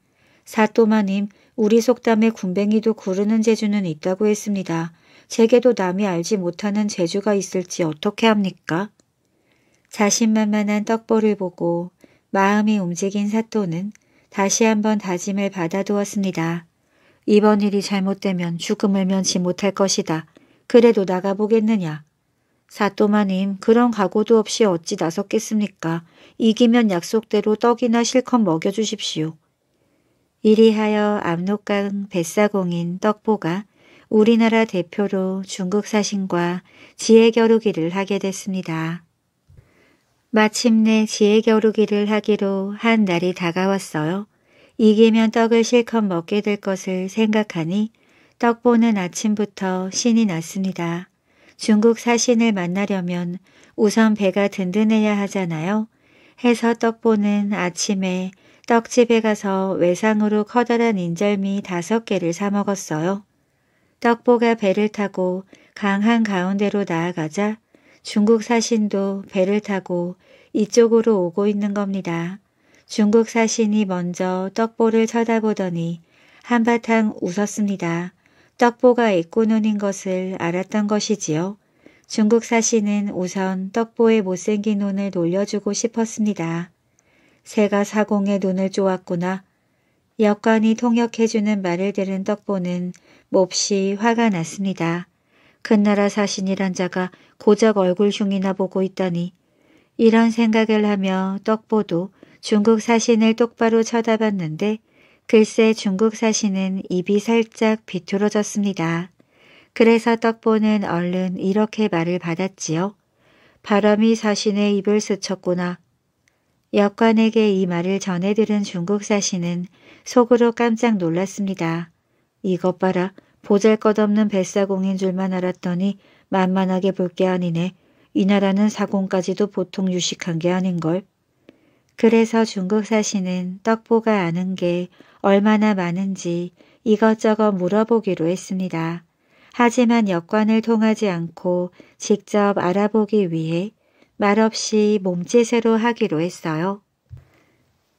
사또마님, 우리 속담에 군뱅이도 구르는 재주는 있다고 했습니다. 제게도 남이 알지 못하는 재주가 있을지 어떻게 합니까? 자신만만한 떡벌을 보고 마음이 움직인 사또는 다시 한번 다짐을 받아두었습니다. 이번 일이 잘못되면 죽음을 면치 못할 것이다. 그래도 나가보겠느냐. 사또마님 그런 각오도 없이 어찌 나섰겠습니까? 이기면 약속대로 떡이나 실컷 먹여주십시오. 이리하여 압록강 뱃사공인 떡보가 우리나라 대표로 중국 사신과 지혜 겨루기를 하게 됐습니다. 마침내 지혜 겨루기를 하기로 한 날이 다가왔어요. 이기면 떡을 실컷 먹게 될 것을 생각하니 떡보는 아침부터 신이 났습니다. 중국 사신을 만나려면 우선 배가 든든해야 하잖아요. 해서 떡보는 아침에 떡집에 가서 외상으로 커다란 인절미 다섯 개를 사 먹었어요. 떡보가 배를 타고 강한 가운데로 나아가자 중국 사신도 배를 타고 이쪽으로 오고 있는 겁니다. 중국 사신이 먼저 떡보를 쳐다보더니 한바탕 웃었습니다. 떡보가 입고눈인 것을 알았던 것이지요. 중국 사신은 우선 떡보의 못생긴 눈을 돌려주고 싶었습니다. 새가 사공의 눈을 쪼았구나. 역관이 통역해주는 말을 들은 떡보는 몹시 화가 났습니다. 큰나라 사신이란 자가 고작 얼굴 흉이나 보고 있다니 이런 생각을 하며 떡보도 중국 사신을 똑바로 쳐다봤는데 글쎄 중국 사신은 입이 살짝 비뚤어졌습니다. 그래서 떡보는 얼른 이렇게 말을 받았지요. 바람이 사신의 입을 스쳤구나. 역관에게 이 말을 전해 들은 중국 사신은 속으로 깜짝 놀랐습니다. 이것 봐라 보잘것없는 뱃사공인 줄만 알았더니 만만하게 볼 게 아니네. 이 나라는 사공까지도 보통 유식한 게 아닌걸. 그래서 중국 사신은 떡보가 아는 게 얼마나 많은지 이것저것 물어보기로 했습니다. 하지만 역관을 통하지 않고 직접 알아보기 위해 말없이 몸짓으로 하기로 했어요.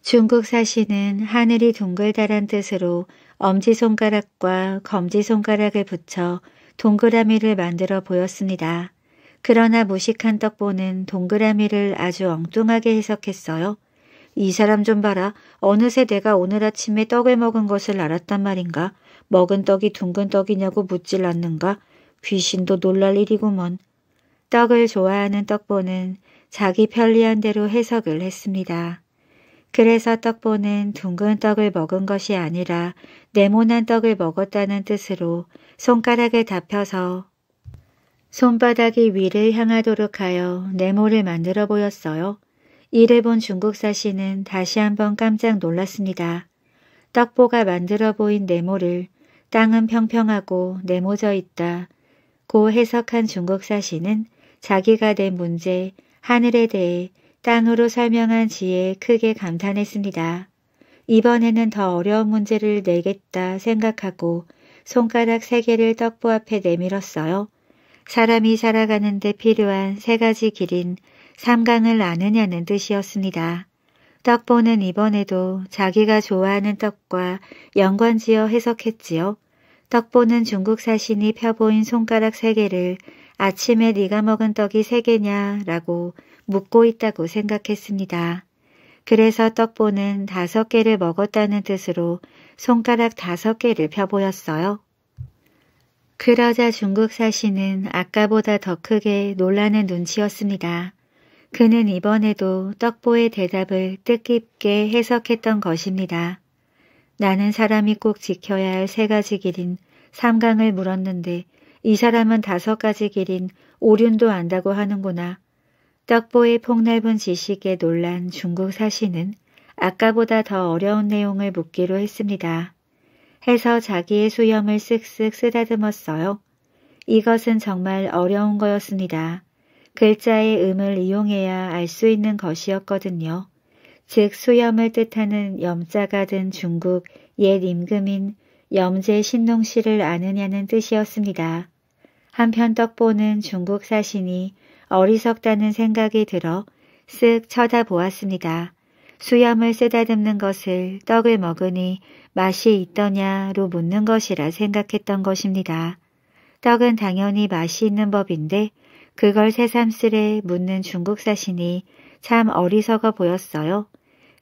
중국 사시는 하늘이 둥글다란 뜻으로 엄지손가락과 검지손가락을 붙여 동그라미를 만들어 보였습니다. 그러나 무식한 떡보는 동그라미를 아주 엉뚱하게 해석했어요. 이 사람 좀 봐라. 어느새 내가 오늘 아침에 떡을 먹은 것을 알았단 말인가. 먹은 떡이 둥근 떡이냐고 묻질 않는가. 귀신도 놀랄 일이구먼. 떡을 좋아하는 떡보는 자기 편리한 대로 해석을 했습니다. 그래서 떡보는 둥근 떡을 먹은 것이 아니라 네모난 떡을 먹었다는 뜻으로 손가락에 잡혀서 손바닥이 위를 향하도록 하여 네모를 만들어 보였어요. 이를 본 중국사 씨는 다시 한번 깜짝 놀랐습니다. 떡보가 만들어 보인 네모를 땅은 평평하고 네모져 있다. 고 해석한 중국사 씨는 자기가 된 문제, 하늘에 대해 땅으로 설명한 지에 크게 감탄했습니다. 이번에는 더 어려운 문제를 내겠다 생각하고 손가락 세 개를 떡보 앞에 내밀었어요. 사람이 살아가는 데 필요한 세 가지 길인 삼강을 아느냐는 뜻이었습니다. 떡보는 이번에도 자기가 좋아하는 떡과 연관지어 해석했지요. 떡보는 중국 사신이 펴보인 손가락 세 개를 아침에 네가 먹은 떡이 세 개냐라고 묻고 있다고 생각했습니다. 그래서 떡보는 다섯 개를 먹었다는 뜻으로 손가락 다섯 개를 펴보였어요. 그러자 중국 사시는 아까보다 더 크게 놀라는 눈치였습니다. 그는 이번에도 떡보의 대답을 뜻깊게 해석했던 것입니다. 나는 사람이 꼭 지켜야 할 세 가지 길인 삼강을 물었는데 이 사람은 다섯 가지 길인 오륜도 안다고 하는구나. 떡보의 폭넓은 지식에 놀란 중국 사시는 아까보다 더 어려운 내용을 묻기로 했습니다. 해서 자기의 수염을 쓱쓱 쓰다듬었어요. 이것은 정말 어려운 거였습니다. 글자의 음을 이용해야 알 수 있는 것이었거든요. 즉 수염을 뜻하는 염자가 든 중국 옛 임금인 염제 신농씨를 아느냐는 뜻이었습니다. 한편 떡보는 중국 사신이 어리석다는 생각이 들어 쓱 쳐다보았습니다. 수염을 쓰다듬는 것을 떡을 먹으니 맛이 있더냐로 묻는 것이라 생각했던 것입니다. 떡은 당연히 맛이 있는 법인데 그걸 새삼스레 묻는 중국 사신이 참 어리석어 보였어요.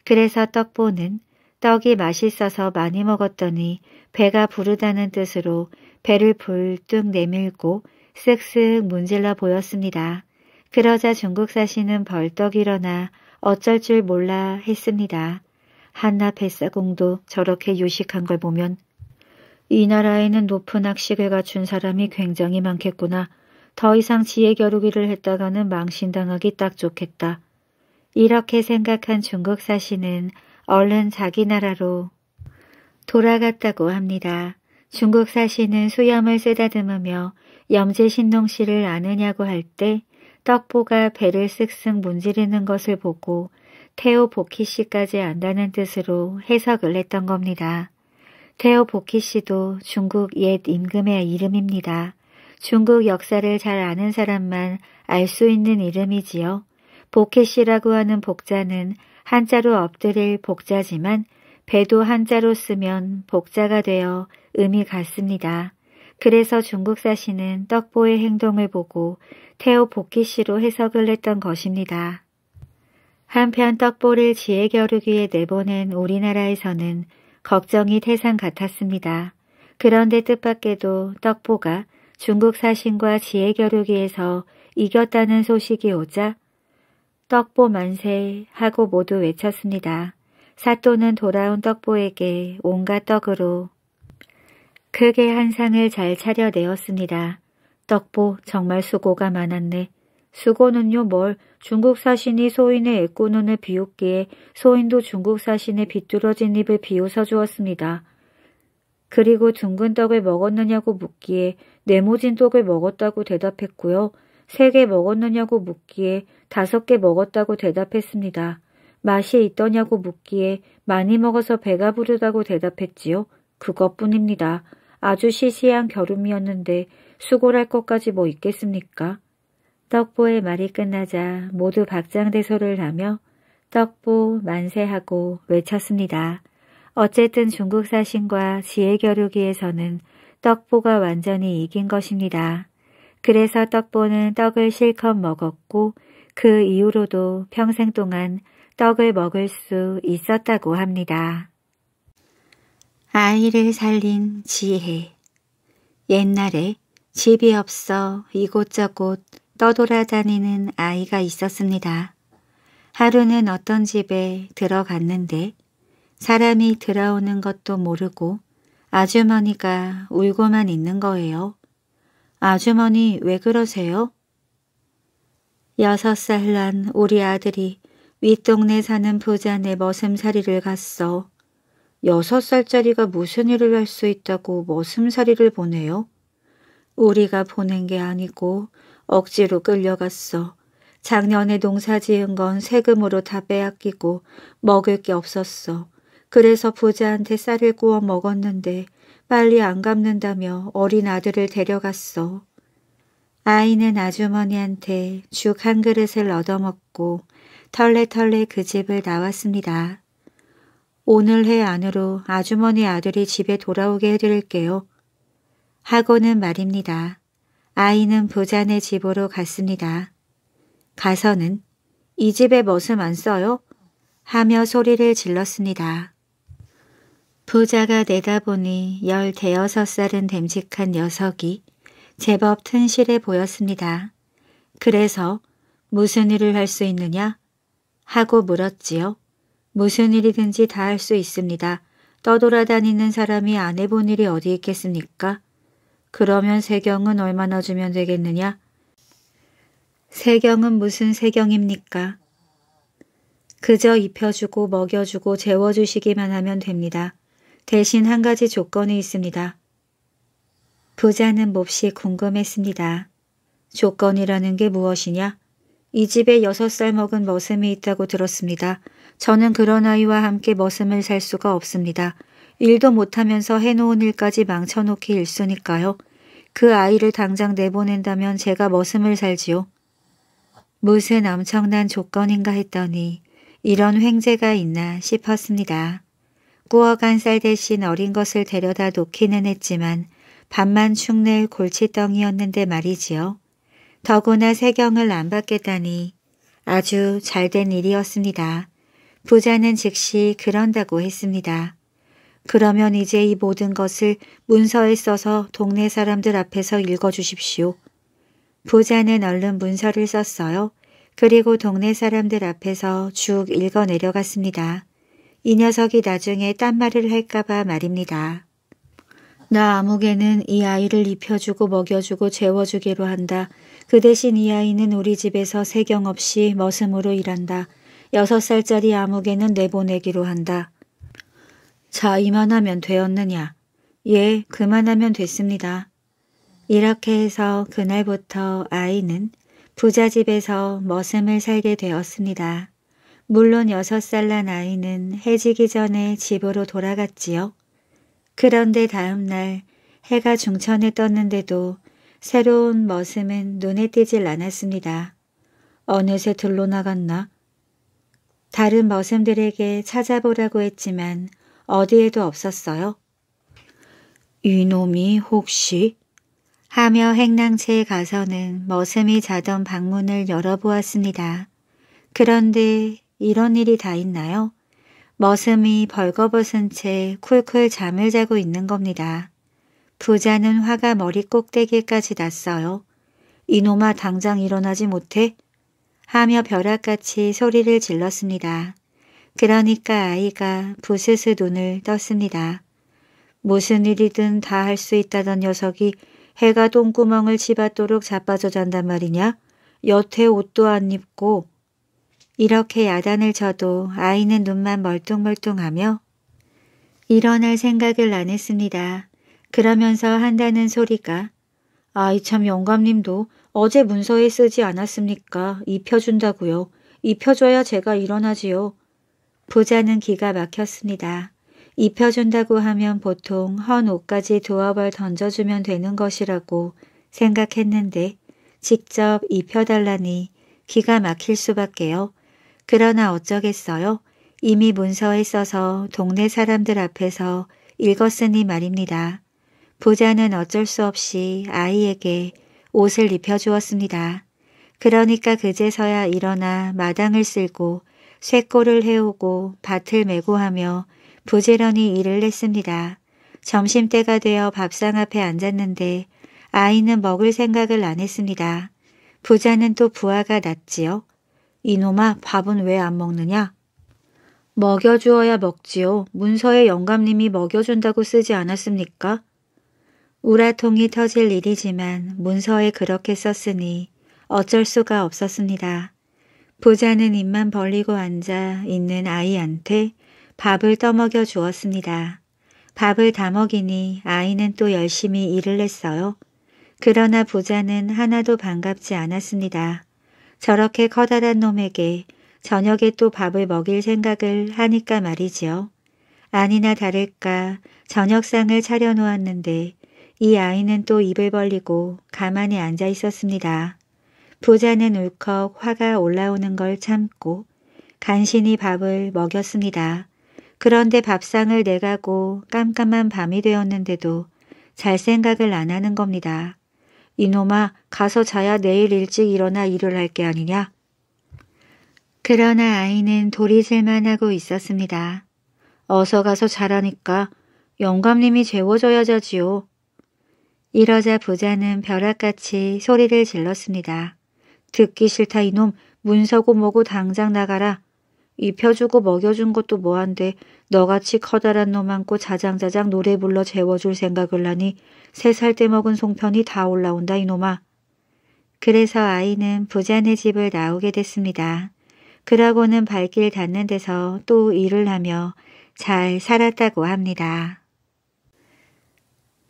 그래서 떡보는 떡이 맛있어서 많이 먹었더니 배가 부르다는 뜻으로 배를 불뚝 내밀고 쓱쓱 문질러 보였습니다. 그러자 중국 사시는 벌떡 일어나 어쩔 줄 몰라 했습니다. 한나 뱃사공도 저렇게 유식한 걸 보면 이 나라에는 높은 학식을 갖춘 사람이 굉장히 많겠구나. 더 이상 지혜 겨루기를 했다가는 망신당하기 딱 좋겠다. 이렇게 생각한 중국 사시는 얼른 자기 나라로 돌아갔다고 합니다. 중국 사시는 수염을 쓰다듬으며 염제 신농 씨를 아느냐고 할 때 떡보가 배를 쓱쓱 문지르는 것을 보고 테오 보키 씨까지 안다는 뜻으로 해석을 했던 겁니다. 테오 보키 씨도 중국 옛 임금의 이름입니다. 중국 역사를 잘 아는 사람만 알 수 있는 이름이지요. 보키 씨라고 하는 복자는 한자로 엎드릴 복자지만 배도 한자로 쓰면 복자가 되어 의미 같습니다. 그래서 중국사시는 떡보의 행동을 보고 태호 복귀시로 해석을 했던 것입니다. 한편 떡보를 지혜 겨루기에 내보낸 우리나라에서는 걱정이 태산 같았습니다. 그런데 뜻밖에도 떡보가 중국 사신과 지혜 겨루기에서 이겼다는 소식이 오자 떡보 만세 하고 모두 외쳤습니다. 사또는 돌아온 떡보에게 온갖 떡으로 크게 한 상을 잘 차려내었습니다. 떡보 정말 수고가 많았네. 수고는요 뭘 중국 사신이 소인의 애꾸눈을 비웃기에 소인도 중국 사신의 비뚤어진 입을 비웃어 주었습니다. 그리고 둥근 떡을 먹었느냐고 묻기에 네모진 떡을 먹었다고 대답했고요. 세 개 먹었느냐고 묻기에 다섯 개 먹었다고 대답했습니다. 맛이 있더냐고 묻기에 많이 먹어서 배가 부르다고 대답했지요. 그것뿐입니다. 아주 시시한 겨름이었는데 수고할 것까지 뭐 있겠습니까? 떡보의 말이 끝나자 모두 박장대소를 하며 떡보 만세하고 외쳤습니다. 어쨌든 중국 사신과 지혜 겨루기에서는 떡보가 완전히 이긴 것입니다. 그래서 떡보는 떡을 실컷 먹었고 그 이후로도 평생 동안 떡을 먹을 수 있었다고 합니다. 아이를 살린 지혜 옛날에 집이 없어 이곳저곳 떠돌아다니는 아이가 있었습니다. 하루는 어떤 집에 들어갔는데 사람이 들어오는 것도 모르고 아주머니가 울고만 있는 거예요. 아주머니 왜 그러세요? 여섯 살 난 우리 아들이 윗동네 사는 부자네 머슴살이를 갔어. 여섯 살짜리가 무슨 일을 할 수 있다고 머슴살이를 보내요? 우리가 보낸 게 아니고 억지로 끌려갔어. 작년에 농사 지은 건 세금으로 다 빼앗기고 먹을 게 없었어. 그래서 부자한테 쌀을 구워 먹었는데 빨리 안 갚는다며 어린 아들을 데려갔어. 아이는 아주머니한테 죽 한 그릇을 얻어먹고 털레털레 그 집을 나왔습니다. 오늘 해 안으로 아주머니 아들이 집에 돌아오게 해드릴게요. 하고는 말입니다. 아이는 부자네 집으로 갔습니다. 가서는 이 집에 멋을안 써요? 하며 소리를 질렀습니다. 부자가 내다보니 열 대여섯 살은 됨직한 녀석이 제법 튼실해 보였습니다. 그래서 무슨 일을 할 수 있느냐? 하고 물었지요. 무슨 일이든지 다 할 수 있습니다. 떠돌아다니는 사람이 안 해본 일이 어디 있겠습니까? 그러면 세경은 얼마나 주면 되겠느냐? 세경은 무슨 세경입니까? 그저 입혀주고 먹여주고 재워주시기만 하면 됩니다. 대신 한 가지 조건이 있습니다. 부자는 몹시 궁금했습니다. 조건이라는 게 무엇이냐? 이 집에 여섯 살 먹은 머슴이 있다고 들었습니다. 저는 그런 아이와 함께 머슴을 살 수가 없습니다. 일도 못하면서 해놓은 일까지 망쳐놓기 일쑤니까요. 그 아이를 당장 내보낸다면 제가 머슴을 살지요. 무슨 엄청난 조건인가 했더니 이런 횡재가 있나 싶었습니다. 구워간 쌀 대신 어린 것을 데려다 놓기는 했지만 밥만 축낼 골칫덩이였는데 말이지요. 더구나 세경을 안 받겠다니 아주 잘된 일이었습니다. 부자는 즉시 그런다고 했습니다. 그러면 이제 이 모든 것을 문서에 써서 동네 사람들 앞에서 읽어주십시오. 부자는 얼른 문서를 썼어요. 그리고 동네 사람들 앞에서 쭉 읽어 내려갔습니다. 이 녀석이 나중에 딴 말을 할까봐 말입니다. 나 아무개는 이 아이를 입혀주고 먹여주고 재워주기로 한다. 그 대신 이 아이는 우리 집에서 세경 없이 머슴으로 일한다. 여섯 살짜리 아무개는 내보내기로 한다. 자 이만하면 되었느냐. 예 그만하면 됐습니다. 이렇게 해서 그날부터 아이는 부자집에서 머슴을 살게 되었습니다. 물론 여섯 살 난 아이는 해지기 전에 집으로 돌아갔지요. 그런데 다음날 해가 중천에 떴는데도 새로운 머슴은 눈에 띄질 않았습니다. 어느새 들로 나갔나? 다른 머슴들에게 찾아보라고 했지만 어디에도 없었어요. 이놈이 혹시? 하며 행랑채에 가서는 머슴이 자던 방문을 열어보았습니다. 그런데 이런 일이 다 있나요? 머슴이 벌거벗은 채 쿨쿨 잠을 자고 있는 겁니다. 부자는 화가 머리 꼭대기까지 났어요. 이놈아 당장 일어나지 못해? 하며 벼락같이 소리를 질렀습니다. 그러니까 아이가 부스스 눈을 떴습니다. 무슨 일이든 다 할 수 있다던 녀석이 해가 똥구멍을 집받도록 자빠져 잔단 말이냐? 여태 옷도 안 입고 이렇게 야단을 쳐도 아이는 눈만 멀뚱멀뚱하며 일어날 생각을 안 했습니다. 그러면서 한다는 소리가 아이 참 영감님도 어제 문서에 쓰지 않았습니까? 입혀준다고요. 입혀줘야 제가 일어나지요. 부자는 기가 막혔습니다. 입혀준다고 하면 보통 헌 옷까지 두어 벌 던져주면 되는 것이라고 생각했는데 직접 입혀달라니 기가 막힐 수밖에요. 그러나 어쩌겠어요? 이미 문서에 써서 동네 사람들 앞에서 읽었으니 말입니다. 부자는 어쩔 수 없이 아이에게 옷을 입혀주었습니다. 그러니까 그제서야 일어나 마당을 쓸고 쇠골을 해오고 밭을 메고 하며 부지런히 일을 했습니다. 점심때가 되어 밥상 앞에 앉았는데 아이는 먹을 생각을 안 했습니다. 부자는 또 부하가 났지요. 이놈아 밥은 왜 안 먹느냐? 먹여주어야 먹지요. 문서에 영감님이 먹여준다고 쓰지 않았습니까? 우라통이 터질 일이지만 문서에 그렇게 썼으니 어쩔 수가 없었습니다. 부자는 입만 벌리고 앉아 있는 아이한테 밥을 떠먹여 주었습니다. 밥을 다 먹이니 아이는 또 열심히 일을 했어요. 그러나 부자는 하나도 반갑지 않았습니다. 저렇게 커다란 놈에게 저녁에 또 밥을 먹일 생각을 하니까 말이지요. 아니나 다를까 저녁상을 차려놓았는데 이 아이는 또 입을 벌리고 가만히 앉아 있었습니다. 부자는 울컥 화가 올라오는 걸 참고 간신히 밥을 먹였습니다. 그런데 밥상을 내가고 깜깜한 밤이 되었는데도 잘 생각을 안 하는 겁니다. 이놈아 가서 자야 내일 일찍 일어나 일을 할 게 아니냐? 그러나 아이는 도리질만 하고 있었습니다. 어서 가서 자라니까 영감님이 재워줘야 자지요. 이러자 부자는 벼락같이 소리를 질렀습니다. 듣기 싫다 이놈 문서고 뭐고 당장 나가라. 입혀주고 먹여준 것도 뭐한데 너같이 커다란 놈 안고 자장자장 노래 불러 재워줄 생각을 하니 세 살 때 먹은 송편이 다 올라온다 이놈아. 그래서 아이는 부자네 집을 나오게 됐습니다. 그러고는 발길 닿는 데서 또 일을 하며 잘 살았다고 합니다.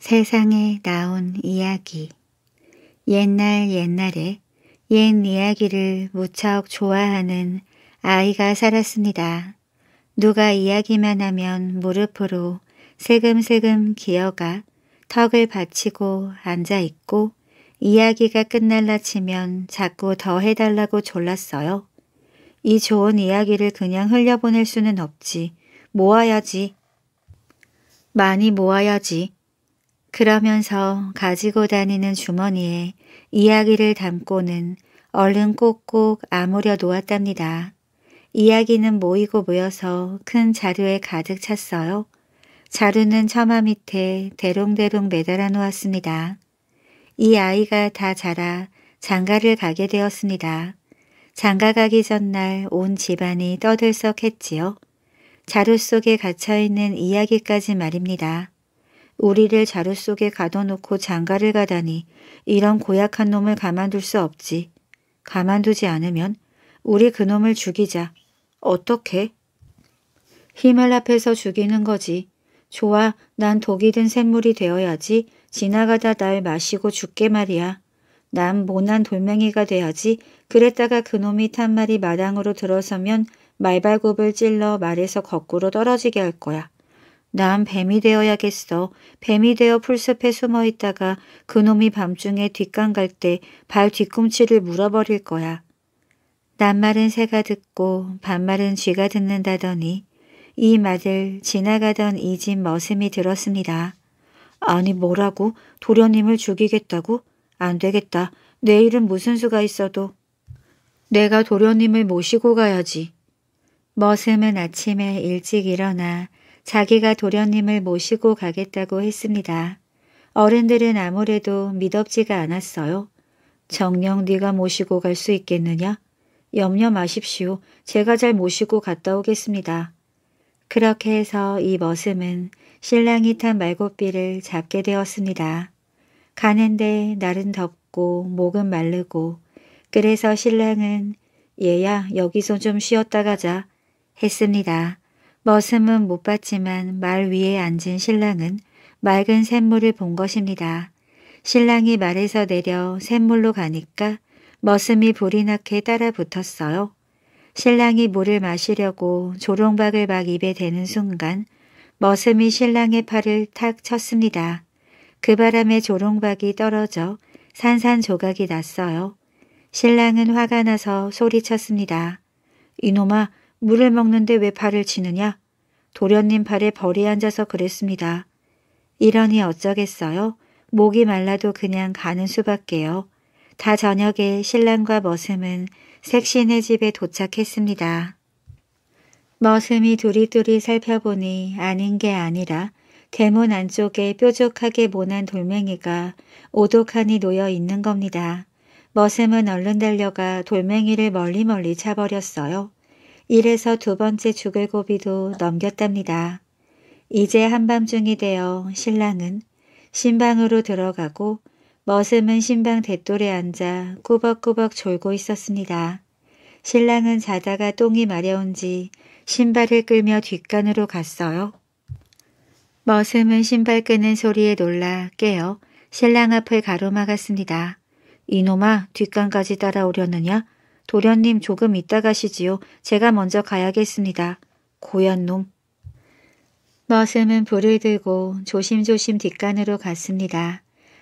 세상에 나온 이야기 옛날 옛날에 옛 이야기를 무척 좋아하는 아이가 살았습니다. 누가 이야기만 하면 무릎으로 세금세금 기어가 턱을 받치고 앉아있고 이야기가 끝날라 치면 자꾸 더 해달라고 졸랐어요. 이 좋은 이야기를 그냥 흘려보낼 수는 없지. 모아야지. 많이 모아야지. 그러면서 가지고 다니는 주머니에 이야기를 담고는 얼른 꼭꼭 아무려 놓았답니다. 이야기는 모이고 모여서 큰 자루에 가득 찼어요. 자루는 처마 밑에 대롱대롱 매달아 놓았습니다. 이 아이가 다 자라 장가를 가게 되었습니다. 장가 가기 전날 온 집안이 떠들썩했지요. 자루 속에 갇혀있는 이야기까지 말입니다. 우리를 자루 속에 가둬놓고 장가를 가다니 이런 고약한 놈을 가만둘 수 없지. 가만두지 않으면 우리 그놈을 죽이자. 어떻게? 히말 앞에서 죽이는 거지. 좋아, 난 독이 든 샘물이 되어야지 지나가다 날 마시고 죽게 말이야. 난 모난 돌멩이가 돼야지 그랬다가 그놈이 탄 말이 마당으로 들어서면 말발굽을 찔러 말에서 거꾸로 떨어지게 할 거야. 난 뱀이 되어야겠어. 뱀이 되어 풀숲에 숨어 있다가 그놈이 밤중에 뒷강 갈 때 발 뒤꿈치를 물어버릴 거야. 낱말은 새가 듣고 반말은 쥐가 듣는다더니 이 말을 지나가던 이 집 머슴이 들었습니다. 아니 뭐라고? 도련님을 죽이겠다고? 안 되겠다. 내일은 무슨 수가 있어도. 내가 도련님을 모시고 가야지. 머슴은 아침에 일찍 일어나 자기가 도련님을 모시고 가겠다고 했습니다. 어른들은 아무래도 믿업지가 않았어요. 정녕 네가 모시고 갈 수 있겠느냐? 염려 마십시오. 제가 잘 모시고 갔다 오겠습니다. 그렇게 해서 이 머슴은 신랑이 탄 말고삐를 잡게 되었습니다. 가는데 날은 덥고 목은 마르고 그래서 신랑은 얘야 여기서 좀 쉬었다 가자 했습니다. 머슴은 못 봤지만 말 위에 앉은 신랑은 맑은 샘물을 본 것입니다. 신랑이 말에서 내려 샘물로 가니까 머슴이 불이 나게 따라 붙었어요. 신랑이 물을 마시려고 조롱박을 막 입에 대는 순간 머슴이 신랑의 팔을 탁 쳤습니다. 그 바람에 조롱박이 떨어져 산산조각이 났어요. 신랑은 화가 나서 소리쳤습니다. 이놈아 물을 먹는데 왜 팔을 치느냐? 도련님 팔에 벌이 앉아서 그랬습니다. 이러니 어쩌겠어요? 목이 말라도 그냥 가는 수밖에요. 다 저녁에 신랑과 머슴은 색신의 집에 도착했습니다. 머슴이 두리두리 살펴보니 아닌 게 아니라 대문 안쪽에 뾰족하게 모난 돌멩이가 오독하니 놓여 있는 겁니다. 머슴은 얼른 달려가 돌멩이를 멀리멀리 차버렸어요. 이래서 두 번째 죽을 고비도 넘겼답니다. 이제 한밤중이 되어 신랑은 신방으로 들어가고 머슴은 신방 대돌에 앉아 꾸벅꾸벅 졸고 있었습니다. 신랑은 자다가 똥이 마려운지 신발을 끌며 뒷간으로 갔어요. 머슴은 신발 끄는 소리에 놀라 깨어 신랑 앞을 가로막았습니다. 이놈아 뒷간까지 따라오려느냐? 도련님 조금 이따 가시지요. 제가 먼저 가야겠습니다. 고얀 놈. 머슴은 불을 들고 조심조심 뒷간으로 갔습니다.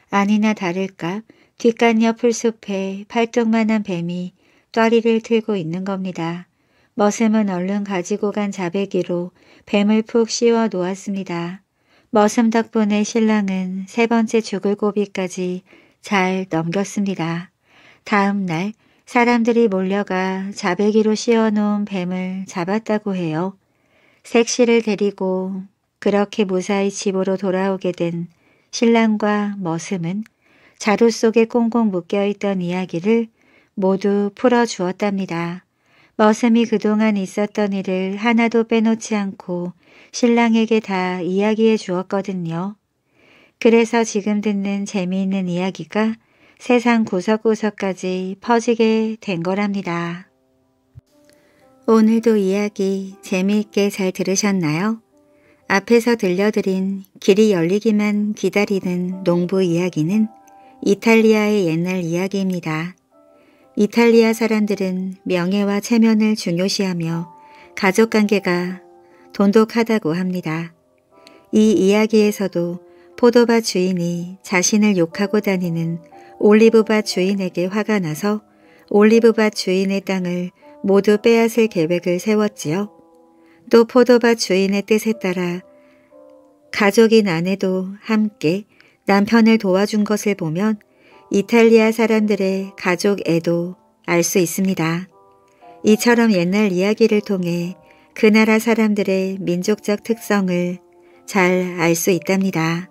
아니나 다를까 뒷간 옆 풀숲에 팔뚝만한 뱀이 떠리를 틀고 있는 겁니다. 머슴은 얼른 가지고 간 자배기로 뱀을 푹 씌워 놓았습니다. 머슴 덕분에 신랑은 세 번째 죽을 고비까지 잘 넘겼습니다. 다음 날 사람들이 몰려가 자배기로 씌워놓은 뱀을 잡았다고 해요. 색시를 데리고 그렇게 무사히 집으로 돌아오게 된 신랑과 머슴은 자루 속에 꽁꽁 묶여있던 이야기를 모두 풀어주었답니다. 머슴이 그동안 있었던 일을 하나도 빼놓지 않고 신랑에게 다 이야기해 주었거든요. 그래서 지금 듣는 재미있는 이야기가 세상 구석구석까지 퍼지게 된 거랍니다. 오늘도 이야기 재미있게 잘 들으셨나요? 앞에서 들려드린 길이 열리기만 기다리는 농부 이야기는 이탈리아의 옛날 이야기입니다. 이탈리아 사람들은 명예와 체면을 중요시하며 가족관계가 돈독하다고 합니다. 이 이야기에서도 포도밭 주인이 자신을 욕하고 다니는 올리브바 주인에게 화가 나서 올리브바 주인의 땅을 모두 빼앗을 계획을 세웠지요. 또 포도바 주인의 뜻에 따라 가족인 아내도 함께 남편을 도와준 것을 보면 이탈리아 사람들의 가족 애도 알 수 있습니다. 이처럼 옛날 이야기를 통해 그 나라 사람들의 민족적 특성을 잘 알 수 있답니다.